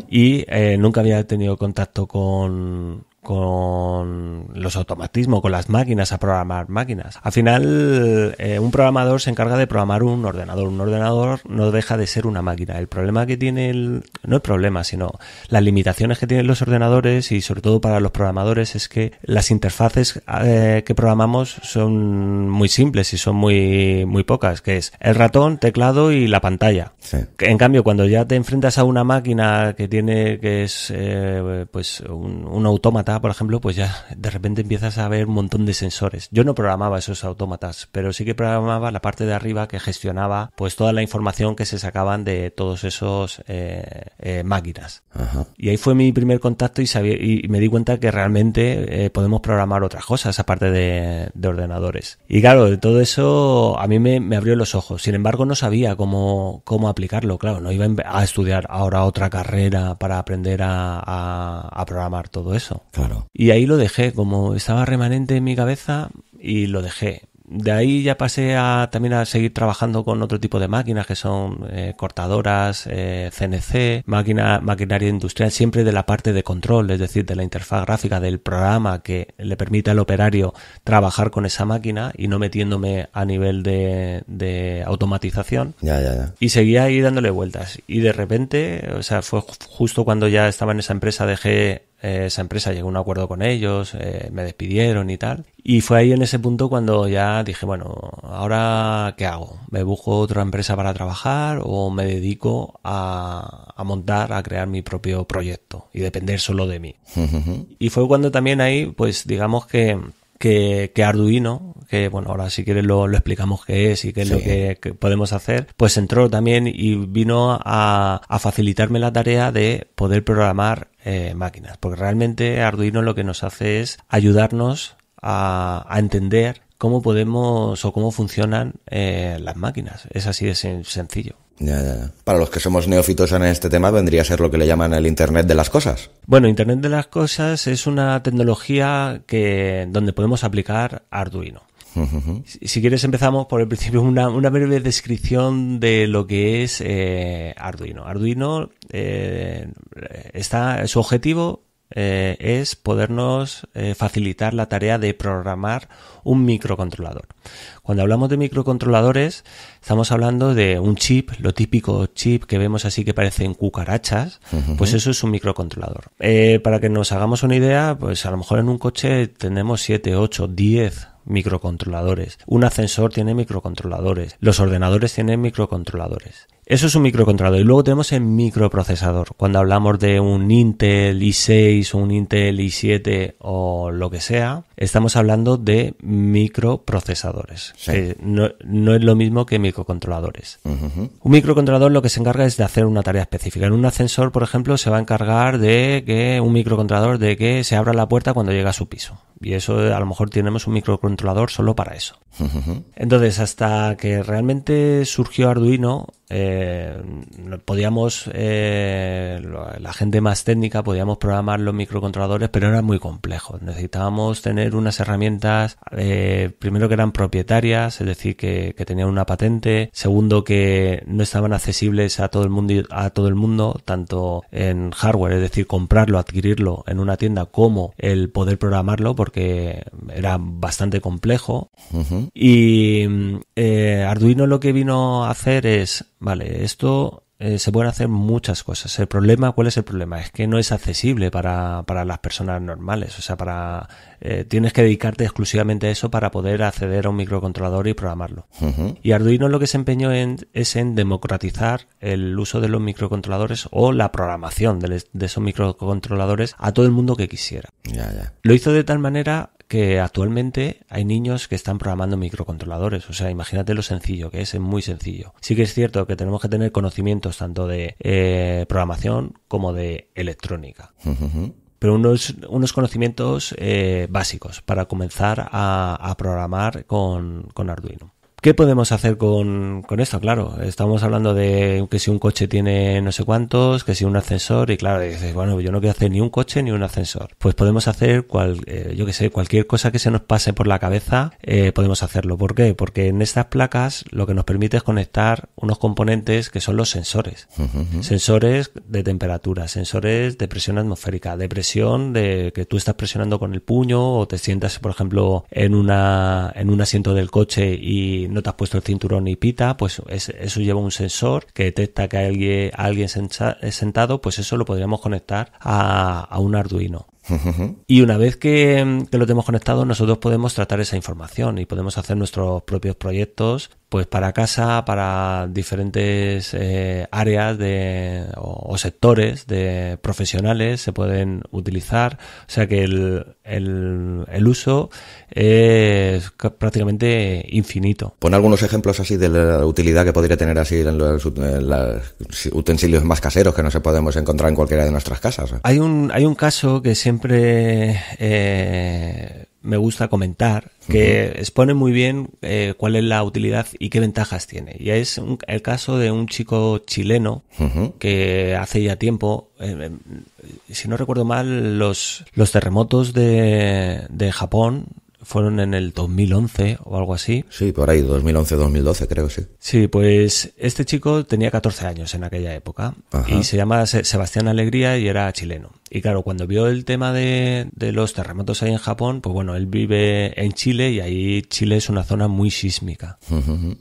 y eh, nunca había tenido contacto con, con los automatismos, con las máquinas, a programar máquinas. Al final, eh, un programador se encarga de programar un ordenador. Un ordenador no deja de ser una máquina. El problema que tiene el... no el problema, sino las limitaciones que tienen los ordenadores y sobre todo para los programadores es que las interfaces eh, que programamos son muy simples y son muy, muy pocas, que es el ratón, teclado y la pantalla. En cambio, cuando ya te enfrentas a una máquina que tiene, que es eh, pues un, un autómata, por ejemplo, pues ya de repente empiezas a ver un montón de sensores. Yo no programaba esos autómatas, pero sí que programaba la parte de arriba que gestionaba pues toda la información que se sacaban de todos esos eh, eh, máquinas. Y ahí fue mi primer contacto y, y me di cuenta que realmente eh, podemos programar otras cosas aparte de, ordenadores. Y claro, de todo eso a mí me, abrió los ojos. Sin embargo, no sabía cómo, cómo aplicarlo. Claro, no iba a estudiar ahora otra carrera para aprender a, a programar todo eso. Claro. Y ahí lo dejé, como estaba remanente en mi cabeza, y lo dejé. De ahí ya pasé a, también a seguir trabajando con otro tipo de máquinas que son eh, cortadoras, CNC, eh, maquinaria industrial, siempre de la parte de control, es decir, de la interfaz gráfica del programa que le permite al operario trabajar con esa máquina y no metiéndome a nivel de, automatización. Y seguía ahí dándole vueltas. Y de repente, o sea, fue justo cuando ya estaba en esa empresa, dejé esa empresa llegó a un acuerdo con ellos, eh, me despidieron y tal. Y fue ahí en ese punto cuando ya dije, bueno, ahora ¿qué hago? ¿Me busco otra empresa para trabajar o me dedico a montar, a crear mi propio proyecto y depender solo de mí? y fue cuando también ahí, pues digamos que que, Arduino, que bueno, ahora si quieres lo, explicamos qué es y qué es lo que, podemos hacer, pues entró también y vino a, facilitarme la tarea de poder programar eh, máquinas, porque realmente Arduino lo que nos hace es ayudarnos a, entender cómo podemos o cómo funcionan eh, las máquinas. Es así de sencillo. Para los que somos neófitos en este tema, vendría a ser lo que le llaman el Internet de las cosas. Bueno, Internet de las cosas es una tecnología que, donde podemos aplicar Arduino. si, quieres empezamos por el principio una, breve descripción de lo que es eh, Arduino. Arduino eh, está su objetivo eh, es podernos eh, facilitar la tarea de programar un microcontrolador. Cuando hablamos de microcontroladores, estamos hablando de un chip, lo típico chip que vemos así que parecen cucarachas, pues eso es un microcontrolador. Eh, para que nos hagamos una idea, pues a lo mejor en un coche tenemos 7, 8, 10 microcontroladores. Un ascensor tiene microcontroladores. Los ordenadores tienen microcontroladores. Eso es un microcontrolador. Y luego tenemos el microprocesador. Cuando hablamos de un Intel i6 o un Intel i7 o lo que sea, estamos hablando de microprocesadores. no, es lo mismo que microcontroladores. Un microcontrolador lo que se encarga es de hacer una tarea específica. En un ascensor, por ejemplo, se va a encargar de que un microcontrolador de que se abra la puerta cuando llega a su piso. Y eso a lo mejor tenemos un microcontrolador solo para eso. Entonces, hasta que realmente surgió Arduino, eh, podíamos, eh, la gente más técnica, podíamos programar los microcontroladores, pero era muy complejo Necesitábamos tener unas herramientas, eh, primero que eran propietarias, es decir, que, tenían una patente, segundo que no estaban accesibles a todo el mundo, a todo el mundo, tanto en hardware, es decir, comprarlo, adquirirlo en una tienda, como el poder programarlo, porque era bastante complejo. Y eh, Arduino lo que vino a hacer es Vale, esto eh, se pueden hacer muchas cosas. El problema, ¿cuál es el problema? Es que no es accesible para, para las personas normales. O sea, para eh, tienes que dedicarte exclusivamente a eso para poder acceder a un microcontrolador y programarlo. Y Arduino lo que se empeñó en, es en democratizar el uso de los microcontroladores o la programación de, de esos microcontroladores a todo el mundo que quisiera. Lo hizo de tal manera que actualmente hay niños que están programando microcontroladores. O sea, imagínate lo sencillo que es, muy sencillo. Sí que es cierto que tenemos que tener conocimientos tanto de eh, programación como de electrónica. Pero unos, unos conocimientos eh, básicos para comenzar a, a programar con, con Arduino. ¿Qué podemos hacer con, esto? Claro, estamos hablando de que si un coche tiene no sé cuántos, que si un ascensor, y claro, dices, bueno, yo no quiero hacer ni un coche ni un ascensor. Pues podemos hacer, cual, eh, yo que sé, cualquier cosa que se nos pase por la cabeza, eh, podemos hacerlo. ¿Por qué? Porque en estas placas lo que nos permite es conectar unos componentes que son los sensores. Sensores de temperatura, sensores de presión atmosférica, de presión de que tú estás presionando con el puño o te sientas, por ejemplo, en, una, en un asiento del coche y no te has puesto el cinturón ni pita, pues eso lleva un sensor que detecta que hay alguien, alguien eh, sentado, pues eso lo podríamos conectar a, un Arduino. Y una vez que, lo tenemos conectado, nosotros podemos tratar esa información y podemos hacer nuestros propios proyectos pues para casa, para diferentes eh, áreas de, o, sectores de profesionales se pueden utilizar. O sea que el, uso es prácticamente infinito. Pon algunos ejemplos así de la utilidad que podría tener así en los, eh, utensilios más caseros que no se podemos encontrar en cualquiera de nuestras casas. Hay un, hay un caso que siempre... Eh, me gusta comentar, que expone muy bien eh, cuál es la utilidad y qué ventajas tiene. Y es el caso de un chico chileno que hace ya tiempo, eh, eh, si no recuerdo mal, los, los terremotos de, de Japón fueron en el 2011 o algo así. Sí, por ahí, 2011-2012 creo, sí. Sí, pues este chico tenía 14 años en aquella época y se llamaba Sebastián Alegría y era chileno. Y claro, cuando vio el tema de, de, los terremotos ahí en Japón, pues bueno, él vive en Chile y ahí Chile es una zona muy sísmica.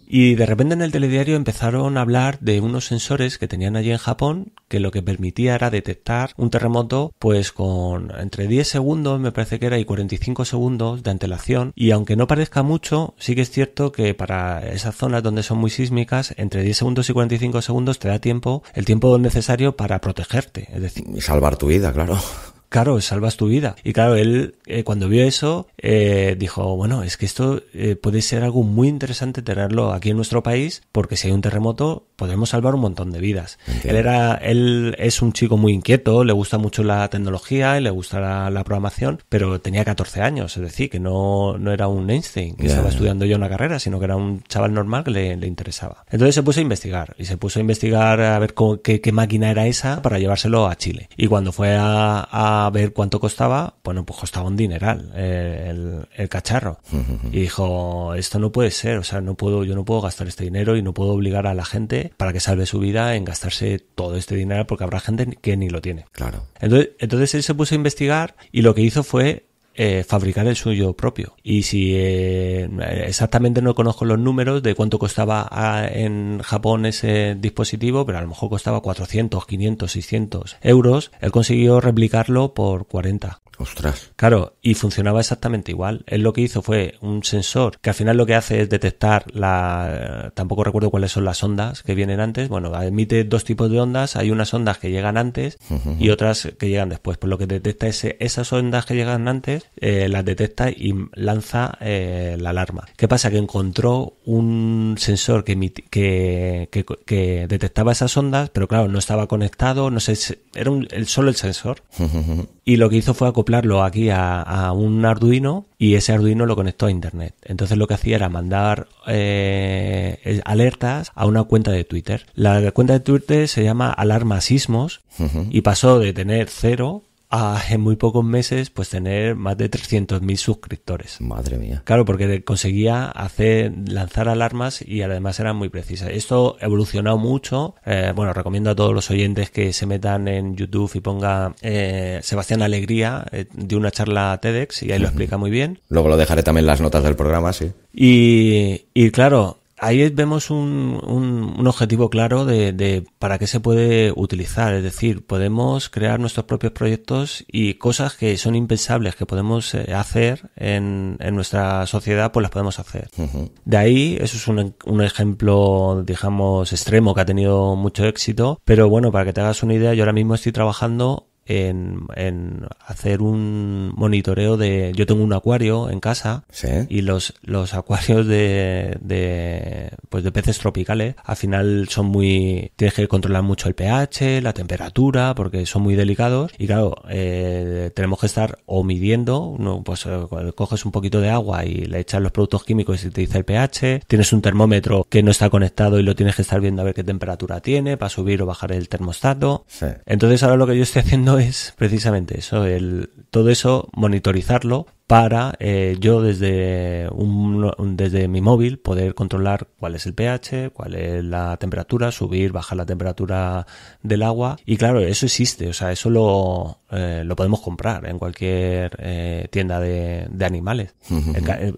Y de repente en el telediario empezaron a hablar de unos sensores que tenían allí en Japón que lo que permitía era detectar un terremoto pues con entre 10 segundos, me parece que era, y 45 segundos de antelación. Y aunque no parezca mucho, sí que es cierto que para esas zonas donde son muy sísmicas, entre 10 segundos y 45 segundos te da tiempo, el tiempo necesario para protegerte. Es decir, salvar tu vida, claro. at all. claro, salvas tu vida. Y claro, él eh, cuando vio eso eh, dijo, bueno, es que esto eh, puede ser algo muy interesante tenerlo aquí en nuestro país porque si hay un terremoto podemos salvar un montón de vidas. Él era, él es un chico muy inquieto, le gusta mucho la tecnología, y le gusta la, programación, pero tenía 14 años, es decir, que no, no era un Einstein que estaba estudiando ya una carrera, sino que era un chaval normal que le, interesaba. Entonces se puso a investigar y se puso a investigar a ver qué, máquina era esa para llevárselo a Chile. Y cuando fue a ver cuánto costaba, bueno, pues costaba un dineral eh, el, el, cacharro. Y dijo, esto no puede ser, o sea, no puedo, yo no puedo gastar este dinero y no puedo obligar a la gente para que salve su vida en gastarse todo este dinero porque habrá gente que ni lo tiene. Claro. Entonces, entonces él se puso a investigar y lo que hizo fue eh, fabricar el suyo propio. Y si eh, exactamente no conozco los números de cuánto costaba ah, en Japón ese dispositivo, pero a lo mejor costaba 400, 500, 600 euros, él consiguió replicarlo por 40. Ostras. Claro, y funcionaba exactamente igual. Él lo que hizo fue un sensor que al final lo que hace es detectar la. Tampoco recuerdo cuáles son las ondas que vienen antes. Bueno, emite dos tipos de ondas. Hay unas ondas que llegan antes y otras que llegan después. Pues lo que detecta es esas ondas que llegan antes, eh, las detecta y lanza eh, la alarma. ¿Qué pasa? Que encontró un sensor que, que, detectaba esas ondas, pero claro, no estaba conectado, no sé, era solo el sensor. Y lo que hizo fue aquí a, un Arduino y ese Arduino lo conectó a Internet. Entonces lo que hacía era mandar eh, alertas a una cuenta de Twitter. La cuenta de Twitter se llama Alarma Sismos y pasó de tener cero en muy pocos meses pues tener más de 300.000 suscriptores. Madre mía. Claro, porque conseguía hacer lanzar alarmas y además eran muy precisas. Esto ha evolucionado mucho. Eh, bueno, recomiendo a todos los oyentes que se metan en YouTube y ponga eh, Sebastián Alegría eh, de una charla TEDx y ahí lo explica muy bien. Luego lo dejaré también en las notas del programa, sí. Y, y claro, ahí vemos un, un, objetivo claro de, de, para qué se puede utilizar. Es decir, podemos crear nuestros propios proyectos y cosas que son impensables que podemos eh, hacer en, en nuestra sociedad, pues las podemos hacer. De ahí, eso es un, un, ejemplo, digamos, extremo que ha tenido mucho éxito. Pero bueno, para que te hagas una idea, yo ahora mismo estoy trabajando en, hacer un monitoreo de... Yo tengo un acuario en casa y los, los acuarios de, de, pues de peces tropicales al final son muy... Tienes que controlar mucho el pH, la temperatura, porque son muy delicados y claro, eh, tenemos que estar o midiendo, pues eh, coges un poquito de agua y le echas los productos químicos y te dice el pH, tienes un termómetro que no está conectado y lo tienes que estar viendo a ver qué temperatura tiene para subir o bajar el termostato. Entonces ahora lo que yo estoy haciendo es precisamente eso, el, todo eso monitorizarlo para eh, yo desde, un, desde mi móvil poder controlar cuál es el pH, cuál es la temperatura, subir, bajar la temperatura del agua. Y claro, eso existe, o sea, eso lo, eh, lo podemos comprar en cualquier eh, tienda de, de animales.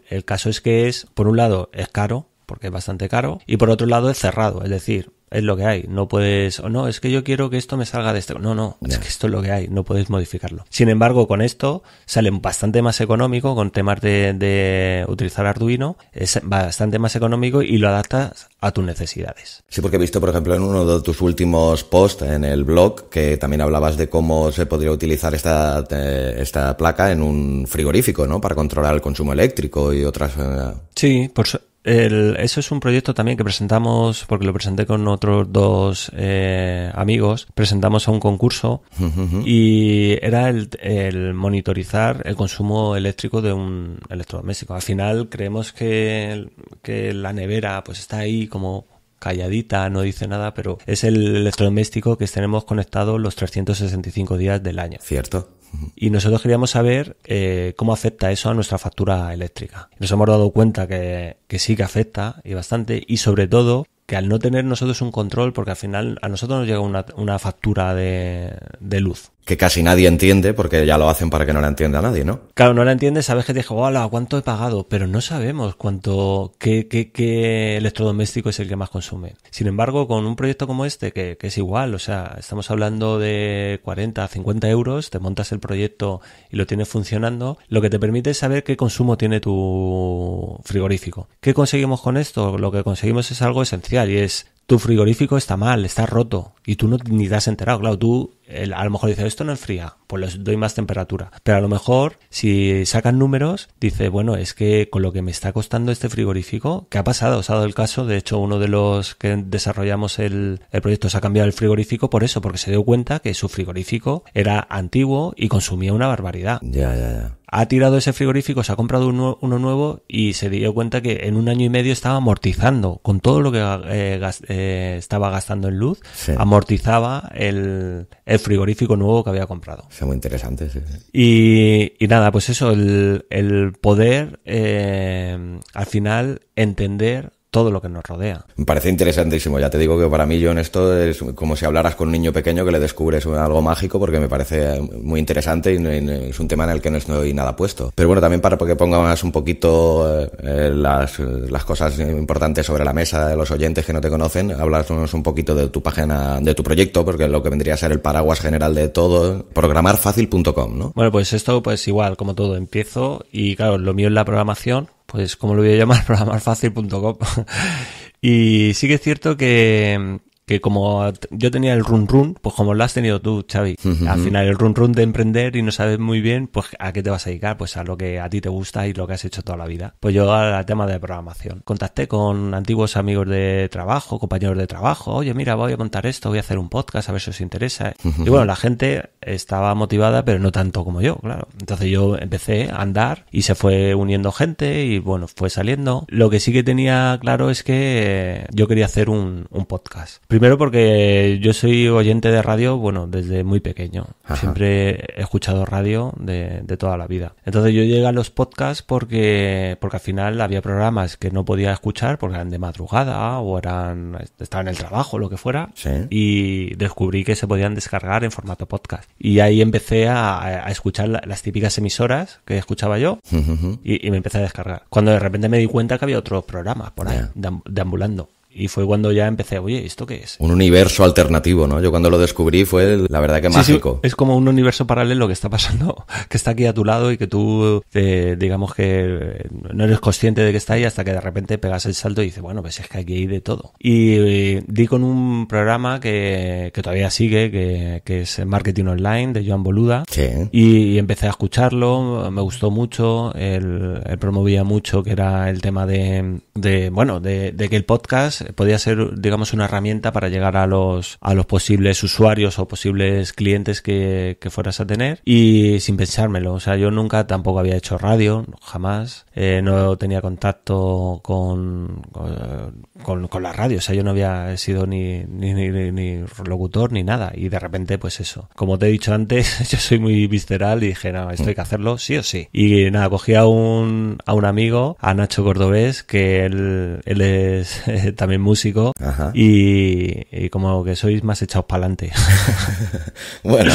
el caso es que es, por un lado, es caro, porque es bastante caro, y por otro lado es cerrado, es decir, es lo que hay. No puedes, o oh, no, es que yo quiero que esto me salga de este. No, no, es que esto es lo que hay, no puedes modificarlo. Sin embargo, con esto sale bastante más económico, con temas de, utilizar Arduino, es bastante más económico y lo adaptas a tus necesidades. Sí, porque he visto, por ejemplo, en uno de tus últimos posts en el blog que también hablabas de cómo se podría utilizar esta, eh, esta placa en un frigorífico, ¿no? Para controlar el consumo eléctrico y otras. Eh, sí, por, eso es un proyecto también que presentamos, porque lo presenté con otros dos eh, amigos, presentamos a un concurso y era el, monitorizar el consumo eléctrico de un electrodoméstico. Al final creemos que, la nevera pues está ahí como calladita, no dice nada, pero es el electrodoméstico que tenemos conectado los 365 días del año. Cierto. Y nosotros queríamos saber eh, cómo afecta eso a nuestra factura eléctrica. Nos hemos dado cuenta que, que sí que afecta y bastante, y sobre todo que al no tener nosotros un control, porque al final a nosotros nos llega una, una factura de, de, luz que casi nadie entiende, porque ya lo hacen para que no la entienda nadie, ¿no? Claro, no la entiendes, sabes que te dijo, hola, ¿cuánto he pagado? Pero no sabemos cuánto, qué, qué, qué, electrodoméstico es el que más consume. Sin embargo, con un proyecto como este, que, que es igual, o sea, estamos hablando de 40, 50 euros, te montas el proyecto y lo tienes funcionando, lo que te permite es saber qué consumo tiene tu frigorífico. ¿Qué conseguimos con esto? Lo que conseguimos es algo esencial y es tu frigorífico está mal, está roto y tú no ni te has enterado. Claro, tú a lo mejor dice, esto no enfría, pues les doy más temperatura. Pero a lo mejor, si sacan números, dice, bueno, es que con lo que me está costando este frigorífico, ¿qué ha pasado? Os ha dado el caso, de hecho, uno de los que desarrollamos el, el proyecto se ha cambiado el frigorífico por eso, porque se dio cuenta que su frigorífico era antiguo y consumía una barbaridad. Ya, ya, ya ha tirado ese frigorífico, se ha comprado uno, nuevo y se dio cuenta que en un año y medio estaba amortizando con todo lo que eh, eh, estaba gastando en luz, amortizaba el, el frigorífico nuevo que había comprado. es muy interesante, Y, nada, pues eso, el, poder eh, al final entender todo lo que nos rodea. Me parece interesantísimo, ya te digo que para mí yo en esto es como si hablaras con un niño pequeño que le descubres algo mágico porque me parece muy interesante y es un tema en el que no estoy nada puesto. Pero bueno, también para que pongamos un poquito eh, eh, las, cosas importantes sobre la mesa de los oyentes que no te conocen, hablarnos un poquito de tu página, de tu proyecto, porque lo que vendría a ser el paraguas general de todo, programarfacil.com, ¿no? Bueno, pues esto pues igual, como todo, empiezo y claro, lo mío es la programación, pues como lo voy a llamar, programarfacil.com. y sí que es cierto que, que como yo tenía el run run, pues como lo has tenido tú, Xavi, al final el run run de emprender y no sabes muy bien, pues a qué te vas a dedicar, pues a lo que a ti te gusta y lo que has hecho toda la vida. Pues yo al tema de programación. Contacté con antiguos amigos de trabajo, compañeros de trabajo, oye, mira, voy a contar esto, voy a hacer un podcast, a ver si os interesa. Y bueno, la gente estaba motivada, pero no tanto como yo, claro. Entonces yo empecé a andar y se fue uniendo gente y bueno, fue saliendo. Lo que sí que tenía claro es que yo quería hacer un podcast Primero porque yo soy oyente de radio, bueno, desde muy pequeño. Siempre he escuchado radio de, toda la vida. Entonces yo llegué a los podcasts porque, porque al final había programas que no podía escuchar porque eran de madrugada o eran estaban en el trabajo, lo que fuera. Y descubrí que se podían descargar en formato podcast. Y ahí empecé a, escuchar las típicas emisoras que escuchaba yo y, me empecé a descargar. Cuando de repente me di cuenta que había otros programas por ahí, deambulando y fue cuando ya empecé, oye, ¿esto qué es? Un universo alternativo, ¿no? Yo cuando lo descubrí fue la verdad que mágico. es como un universo paralelo que está pasando, que está aquí a tu lado y que tú, eh, digamos que eh, no eres consciente de que está ahí hasta que de repente pegas el salto y dices, bueno, pues es que aquí hay de todo. Y, eh, di con un programa que, que todavía sigue, que, que, es Marketing Online de Joan Boluda. Sí. Y, empecé a escucharlo, me gustó mucho, él, promovía mucho que era el tema de, bueno, de que el podcast podía ser, digamos, una herramienta para llegar a los, a los posibles usuarios o posibles clientes que, que fueras a tener y sin pensármelo. O sea, yo nunca tampoco había hecho radio, jamás. Eh, no tenía contacto con, con, la radio. O sea, yo no había sido ni, ni, ni, locutor ni nada. Y de repente, pues eso. Como te he dicho antes, yo soy muy visceral y dije, no, esto hay que hacerlo sí o sí. Y nada, cogí a un, a un amigo, a Nacho Cordobés, que él, él es músico y, y, como que sois más echados para adelante. bueno,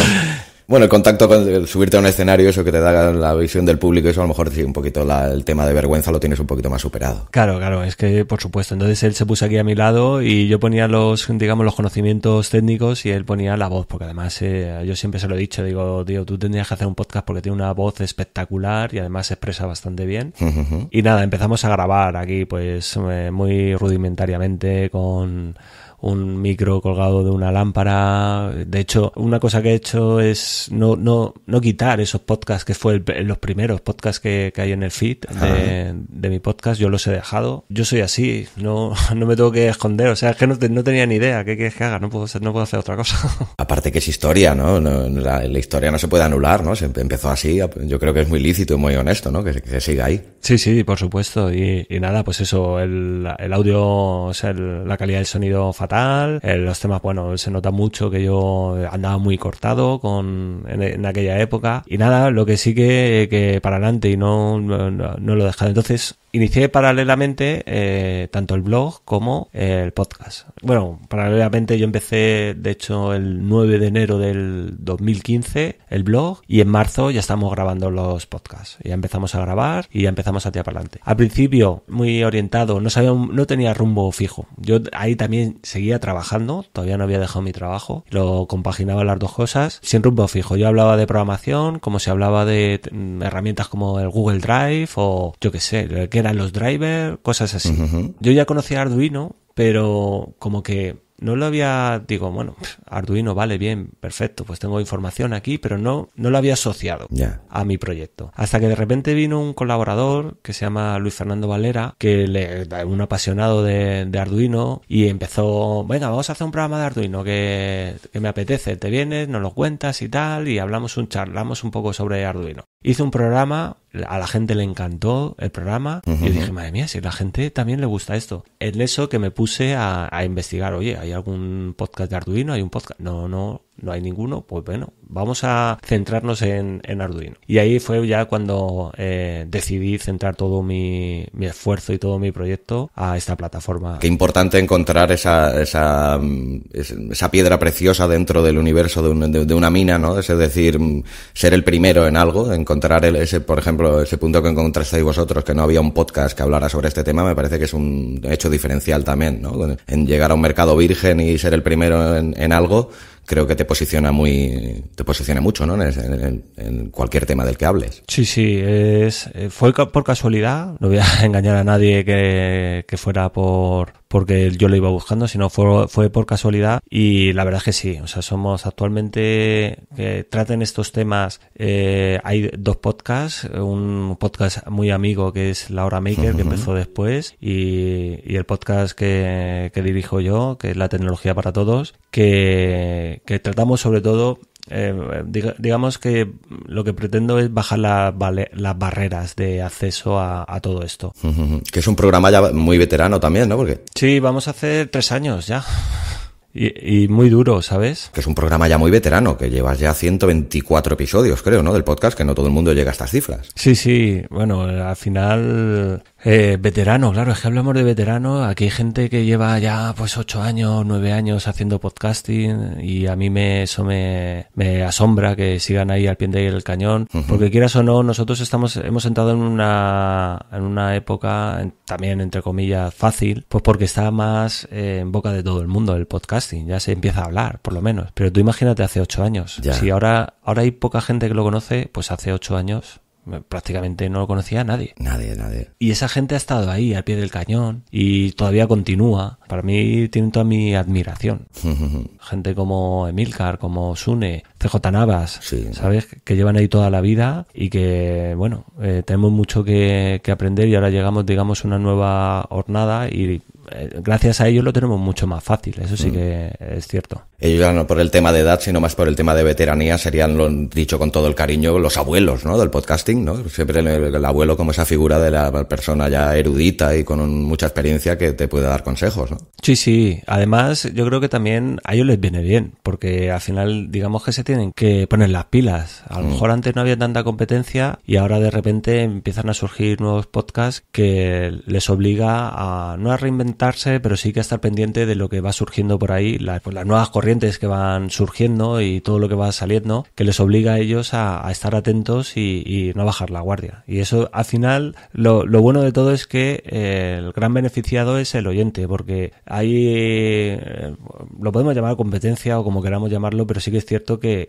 bueno, el contacto con subirte a un escenario, eso que te da la visión del público, eso a lo mejor sí, un poquito el tema de vergüenza lo tienes un poquito más superado. Claro, claro, es que por supuesto. Entonces él se puso aquí a mi lado y yo ponía los, digamos, los conocimientos técnicos y él ponía la voz, porque además eh, yo siempre se lo he dicho, digo, tío, tú tendrías que hacer un podcast porque tiene una voz espectacular y además se expresa bastante bien. Y nada, empezamos a grabar aquí, pues eh, muy rudimentariamente con un micro colgado de una lámpara. De hecho, una cosa que he hecho es no, no, no quitar esos podcasts que fue los primeros podcasts que, hay en el feed ah. de, mi podcast. Yo los he dejado. Yo soy así, no, no me tengo que esconder. O sea, es que no, no tenía ni idea. ¿Qué quieres que haga? No puedo, hacer, no puedo hacer otra cosa. Aparte que es historia, ¿no? la, historia no se puede anular, ¿no? Se empezó así. Yo creo que es muy lícito y muy honesto, ¿no? Que, que siga ahí. Sí, sí, por supuesto. Y, nada, pues eso, el, el audio, o sea, la calidad del sonido fatal eh, los temas, bueno, se nota mucho que yo andaba muy cortado con, en, aquella época. Y nada, lo que sí que, que para adelante y no, no, lo he dejado. Entonces, inicié paralelamente eh, tanto el blog como el podcast. Bueno, paralelamente yo empecé, de hecho, el 9 de enero del 2015 el blog y en marzo ya estamos grabando los podcasts. Ya empezamos a grabar y ya empezamos a tirar adelante. Al principio, muy orientado, no sabía, no tenía rumbo fijo. Yo ahí también seguía trabajando, todavía no había dejado mi trabajo, lo compaginaba las dos cosas, sin rumbo fijo. Yo hablaba de programación, como se hablaba de herramientas como el Google Drive o yo qué sé, que eran los drivers, cosas así. Yo ya conocía Arduino, pero como que no lo había, digo, bueno, Arduino vale bien, perfecto, pues tengo información aquí, pero no, no lo había asociado a mi proyecto. Hasta que de repente vino un colaborador que se llama Luis Fernando Valera, que es un apasionado de, Arduino, y empezó, venga, vamos a hacer un programa de Arduino que, que, me apetece, te vienes, nos lo cuentas y tal, y hablamos un, charlamos un poco sobre Arduino. Hizo un programa a la gente le encantó el programa. y yo dije, madre mía, si la gente también le gusta esto. En eso que me puse a, a investigar, oye, ¿hay algún podcast de Arduino? ¿Hay un podcast? No, no, no hay ninguno, pues bueno, vamos a centrarnos en, en Arduino. Y ahí fue ya cuando eh, decidí centrar todo mi, mi, esfuerzo y todo mi proyecto a esta plataforma. Qué importante encontrar esa, esa, esa piedra preciosa dentro del universo de, de, una mina, ¿no? Es decir, mm, ser el primero en algo, encontrar ese, por ejemplo, ese punto que encontrasteis vosotros, que no había un podcast que hablara sobre este tema, me parece que es un hecho diferencial también, ¿no? En llegar a un mercado virgen y ser el primero en, en algo creo que te posiciona muy te posiciona mucho ¿no? en, cualquier tema del que hables sí sí es eh, fue por casualidad no voy a engañar a nadie que fuera por porque yo lo iba buscando, sino fue, fue por casualidad y la verdad es que sí, o sea, somos actualmente que traten estos temas, eh, hay dos podcasts, un podcast muy amigo que es La Hora Maker, que empezó después, y, el podcast que, dirijo yo, que es La Tecnología para Todos, que tratamos sobre todo eh, digamos que lo que pretendo es bajar las barreras de acceso a, todo esto. Que es un programa ya muy veterano también, ¿no? Porque... Sí, vamos a hacer tres años ya. Y, y, muy duro, ¿sabes? Que es un programa ya muy veterano, que llevas ya 124 episodios, creo, ¿no? Del podcast, que no todo el mundo llega a estas cifras. Sí, sí, bueno, al final eh, veterano, claro, es que hablamos de veterano. Aquí hay gente que lleva ya pues ocho años, nueve años haciendo podcasting y a mí me, eso me, asombra que sigan ahí al pie del cañón. Porque quieras o no, nosotros estamos, hemos entrado en una, en una época también, entre comillas, fácil, pues porque está más eh, en boca de todo el mundo el podcasting. Ya se empieza a hablar, por lo menos. Pero tú imagínate hace ocho años. Si ahora, ahora hay poca gente que lo conoce, pues hace ocho años prácticamente no lo conocía nadie. Nadie, nadie. Y esa gente ha estado ahí, al pie del cañón, y todavía continúa. Para mí tienen toda mi admiración. gente como Emilcar, como Sune, CJ Navas, ¿sabes? Que llevan ahí toda la vida y que, bueno, eh, tenemos mucho que, aprender y ahora llegamos, digamos, a una nueva hornada y eh, gracias a ellos lo tenemos mucho más fácil, eso sí mm. que es cierto. Ellos ya no por el tema de edad, sino más por el tema de veteranía, serían, lo dicho con todo el cariño, los abuelos ¿no? del podcasting, ¿no? siempre el, abuelo como esa figura de la persona ya erudita y con mucha experiencia que te puede dar consejos. ¿no? Sí, sí, además yo creo que también a ellos les viene bien, porque al final digamos que se tienen que poner las pilas. A lo mm. mejor antes no había tanta competencia y ahora de repente empiezan a surgir nuevos podcasts que les obliga a no a reinventar pero sí que estar pendiente de lo que va surgiendo por ahí, pues, las nuevas corrientes que van surgiendo y todo lo que va saliendo, que les obliga a ellos a, estar atentos y, no bajar la guardia. Y eso, al final, lo, bueno de todo es que eh, el gran beneficiado es el oyente, porque ahí eh, lo podemos llamar competencia o como queramos llamarlo, pero sí que es cierto que,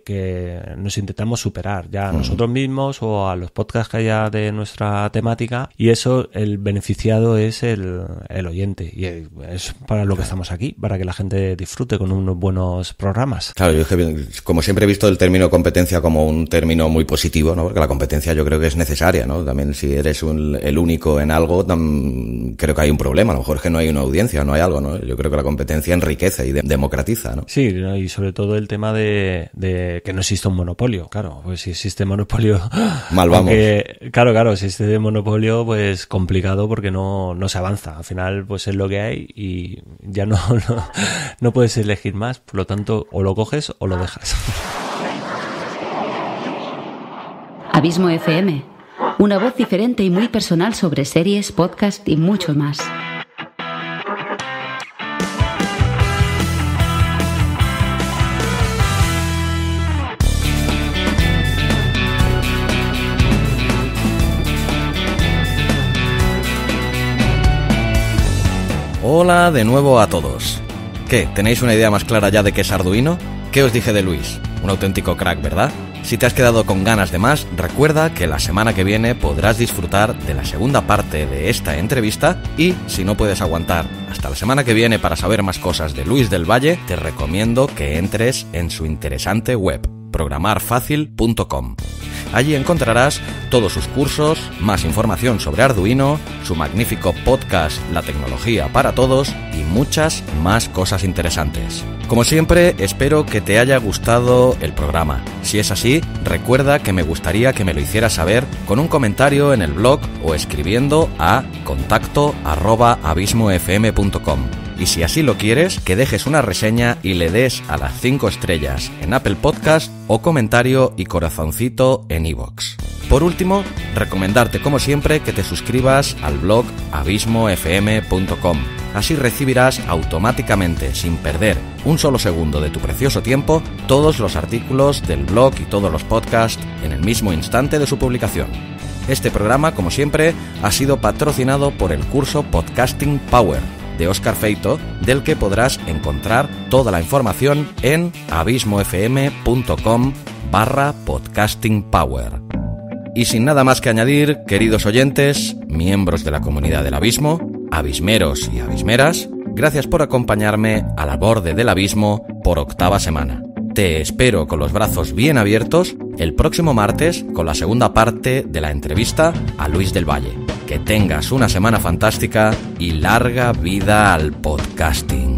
nos intentamos superar ya a nosotros mismos o a los podcasts que haya de nuestra temática y eso el beneficiado es el oyente y es para lo que estamos aquí, para que la gente disfrute con unos buenos programas. Claro, yo que, como siempre he visto el término competencia como un término muy positivo, ¿no? Porque la competencia yo creo que es necesaria, ¿no? También si eres el único en algo, creo que hay un problema. A lo mejor es que no hay una audiencia, no hay algo, ¿no? Yo creo que la competencia enriquece y democratiza, Sí, y sobre todo el tema de, que no existe un monopolio, claro. Pues si existe monopolio... Mal vamos. claro, claro, si existe monopolio, pues complicado porque no, no se avanza. Al final, pues es lo que hay y ya no puedes elegir más, por lo tanto, o lo coges o lo dejas. Abismo FM, una voz diferente y muy personal sobre series, podcast y mucho más. Hola de nuevo a todos. ¿Qué? ¿Tenéis una idea más clara ya de qué es Arduino? ¿Qué os dije de Luis? Un auténtico crack, ¿verdad? Si te has quedado con ganas de más, recuerda que la semana que viene podrás disfrutar de la segunda parte de esta entrevista y si no puedes aguantar hasta la semana que viene para saber más cosas de Luis del Valle, te recomiendo que entres en su interesante web, programarfacil.com. Allí encontrarás todos sus cursos, más información sobre Arduino, su magnífico podcast La tecnología para todos y muchas más cosas interesantes. Como siempre, espero que te haya gustado el programa. Si es así, recuerda que me gustaría que me lo hicieras saber con un comentario en el blog o escribiendo a contacto y si así lo quieres, que dejes una reseña y le des a las 5 estrellas en Apple Podcast o comentario y corazoncito en iVoox. Por último, recomendarte como siempre que te suscribas al blog abismofm.com. Así recibirás automáticamente, sin perder un solo segundo de tu precioso tiempo, todos los artículos del blog y todos los podcasts en el mismo instante de su publicación. Este programa, como siempre, ha sido patrocinado por el curso Podcasting Power de Oscar Feito, del que podrás encontrar toda la información en abismofm.com barra podcasting power. Y sin nada más que añadir, queridos oyentes, miembros de la comunidad del abismo, abismeros y abismeras, gracias por acompañarme a la borde del abismo por octava semana. Te espero con los brazos bien abiertos el próximo martes con la segunda parte de la entrevista a Luis del Valle. Que tengas una semana fantástica y larga vida al podcasting.